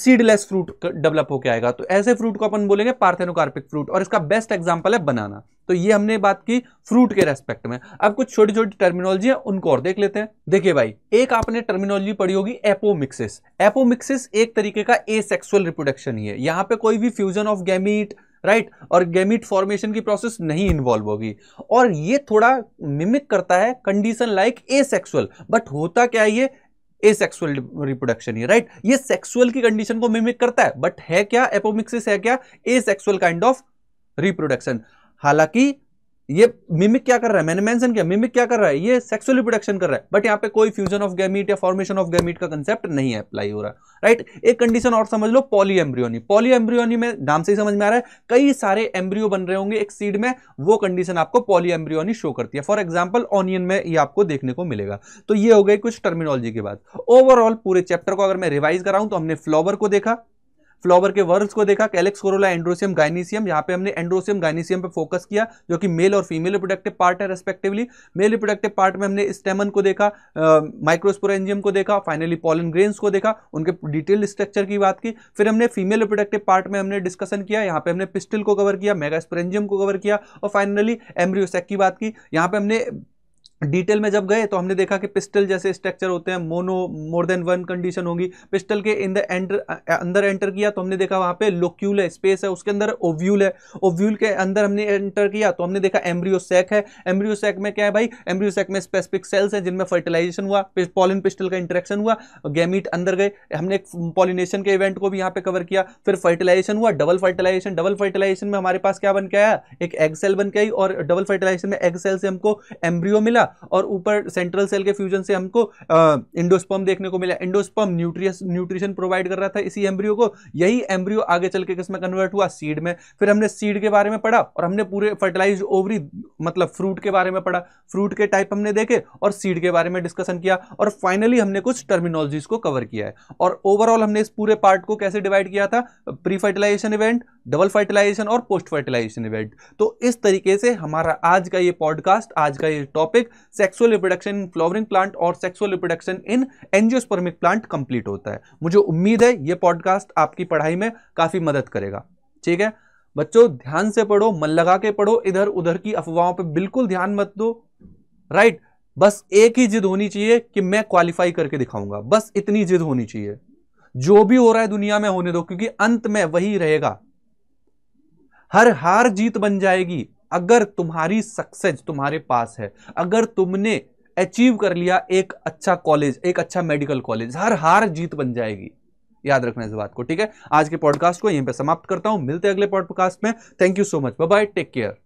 सीडलेस फ्रूट डेवलप होकर आएगा तो ऐसे फ्रूट को अपन बोलेंगे पार्थेनोकार्पिक फ्रूट और इसका बेस्ट एग्जाम्पल है बनाना तो ये हमने बात की फ्रूट के रेस्पेक्ट में अब कुछ छोटी छोटी टर्मिनोलॉजी है उनको और देख लेते हैं देखिए भाई एक आपने टर्मिनोलॉजी पढ़ी होगी एपोमिक्सिस एपोमिक्सिस एक तरीके का ए सेक्सुअल रिप्रोडक्शन ही है यहाँ पे कोई भी फ्यूजन ऑफ गैमीट राइट और गैमिट फॉर्मेशन की प्रोसेस नहीं इन्वॉल्व होगी और ये थोड़ा मिमिक करता है condition like asexual but होता क्या है ये ए सेक्सुअल रिप्रोडक्शन ही राइट ये सेक्सुअल की कंडीशन को मिमिक करता है बट है क्या एपोमिक्सिस है क्या asexual kind of reproduction हालांकि ये मिमिक क्या कर रहा है मैंने मेंशन किया मिमिक क्या कर रहा है ये सेक्सुअल रिप्रोडक्शन कर रहा है बट यहाँ पे कोई फ्यूजन ऑफ गैमीट या फॉर्मेशन ऑफ गैमीट का कंसेप्ट नहीं अप्लाई हो रहा राइट एक कंडीशन और समझ लो पॉली एम्ब्रियोनी पॉली एम्ब्रियोनी में नाम से ही समझ में आ रहा है कई सारे एम्ब्रियो बन रहे होंगे एक सीड में वो कंडीशन आपको पॉली एम्ब्रियोनी शो करती है फॉर एग्जाम्पल ऑनियन में ये आपको देखने को मिलेगा तो ये हो गई कुछ टर्मिनोलॉजी के बाद ओवरऑल पूरे चैप्टर को अगर मैं रिवाइज कराऊं तो हमने फ्लॉवर को देखा फ्लावर के वर्ल्स को देखा कैलेक्स कोरोला एंड्रोसियम गाइनीसियम यहाँ पे हमने एंड्रोसियम गाइनीसियम पे फोकस किया जो कि मेल और फीमेल रिप्रोडक्टिव पार्ट है रेस्पेक्टिवली मेल रिप्रोडक्टिव पार्ट में हमने स्टेमन को देखा माइक्रोस्पोरेंजियम को देखा फाइनली पॉलन ग्रेन्स को देखा उनके डिटेल स्ट्रक्चर की बात की फिर हमने फीमेल रिप्रोडक्टिव पार्ट में हमने डिस्कशन किया यहाँ पे हमने पिस्टल को कवर किया मेगा को कवर किया और फाइनली एम्ब्रियोसेक की बात की यहाँ पे हमने डिटेल में जब गए तो हमने देखा कि पिस्टल जैसे स्ट्रक्चर होते हैं mono more than one condition होगी पिस्टल के इन द एंटर अंदर एंटर किया तो हमने देखा वहाँ पे लोक्यूल है स्पेस है उसके अंदर ओव्यूल है ओव्यूल के अंदर हमने एंटर किया तो हमने देखा एम्ब्रियोसेक है एम्ब्रियोसेक में क्या है भाई एम्ब्रियोसेक में स्पेसिफिक सेल्स हैं जिनमें फर्टिलाइजेशन हुआ पॉलिन पिस्टल का इंटरेक्शन हुआ गैमिट अंदर गए हमने पॉलिनेशन के इवेंट को भी यहाँ पे कवर किया फिर फर्टिलाइजेशन हुआ डबल फर्टिलाइजेशन डबल फर्टिलाइजेशन में हमारे पास क्या बन के आया एक एग सेल बन के आई और डबल फर्टिलाइजेशन में एग सेल से हमको एम्ब्रियो मिला मिला और ऊपर सेंट्रल सेल के फ्यूजन से हमको इंडोस्पम देखने को मिला इंडोस्पम न्यूट्रियस न्यूट्रिशन प्रोवाइड कर रहा था इसी एम्ब्रियो को यही एम्ब्रियो आगे चल के किसमें कन्वर्ट हुआ सीड में फिर हमने सीड के बारे में पढ़ा और हमने पूरे फर्टिलाइज ओवरी मतलब फ्रूट के बारे में पढ़ा फ्रूट के टाइप हमने देखे और सीड के बारे में डिस्कशन किया और फाइनली हमने कुछ टर्मिनोलॉजीज को कवर किया है और ओवरऑल हमने इस पूरे पार्ट को कैसे डिवाइड किया था pre fertilisation event double fertilization और पोस्ट फर्टिलाइजेशन इवेंट तो इस तरीके से हमारा आज का ये पॉडकास्ट आज का ये topic sexual reproduction in flowering plant और sexual reproduction in angiospermic plant complete होता है मुझे उम्मीद है ये पॉडकास्ट आपकी पढ़ाई में काफ़ी मदद करेगा ठीक है बच्चों ध्यान से पढ़ो मन लगा के पढ़ो इधर उधर की अफवाहों पर बिल्कुल ध्यान मत दो राइट बस एक ही जिद होनी चाहिए कि मैं क्वालिफाई करके दिखाऊंगा बस इतनी जिद होनी चाहिए जो भी हो रहा है दुनिया में होने दो क्योंकि अंत में वही रहेगा हर हार जीत बन जाएगी अगर तुम्हारी सक्सेस तुम्हारे पास है अगर तुमने अचीव कर लिया एक अच्छा कॉलेज एक अच्छा मेडिकल कॉलेज हर हार जीत बन जाएगी याद रखना इस बात को ठीक है आज के पॉडकास्ट को यहीं पे समाप्त करता हूं मिलते हैं अगले पॉडकास्ट में thank you so much bye take care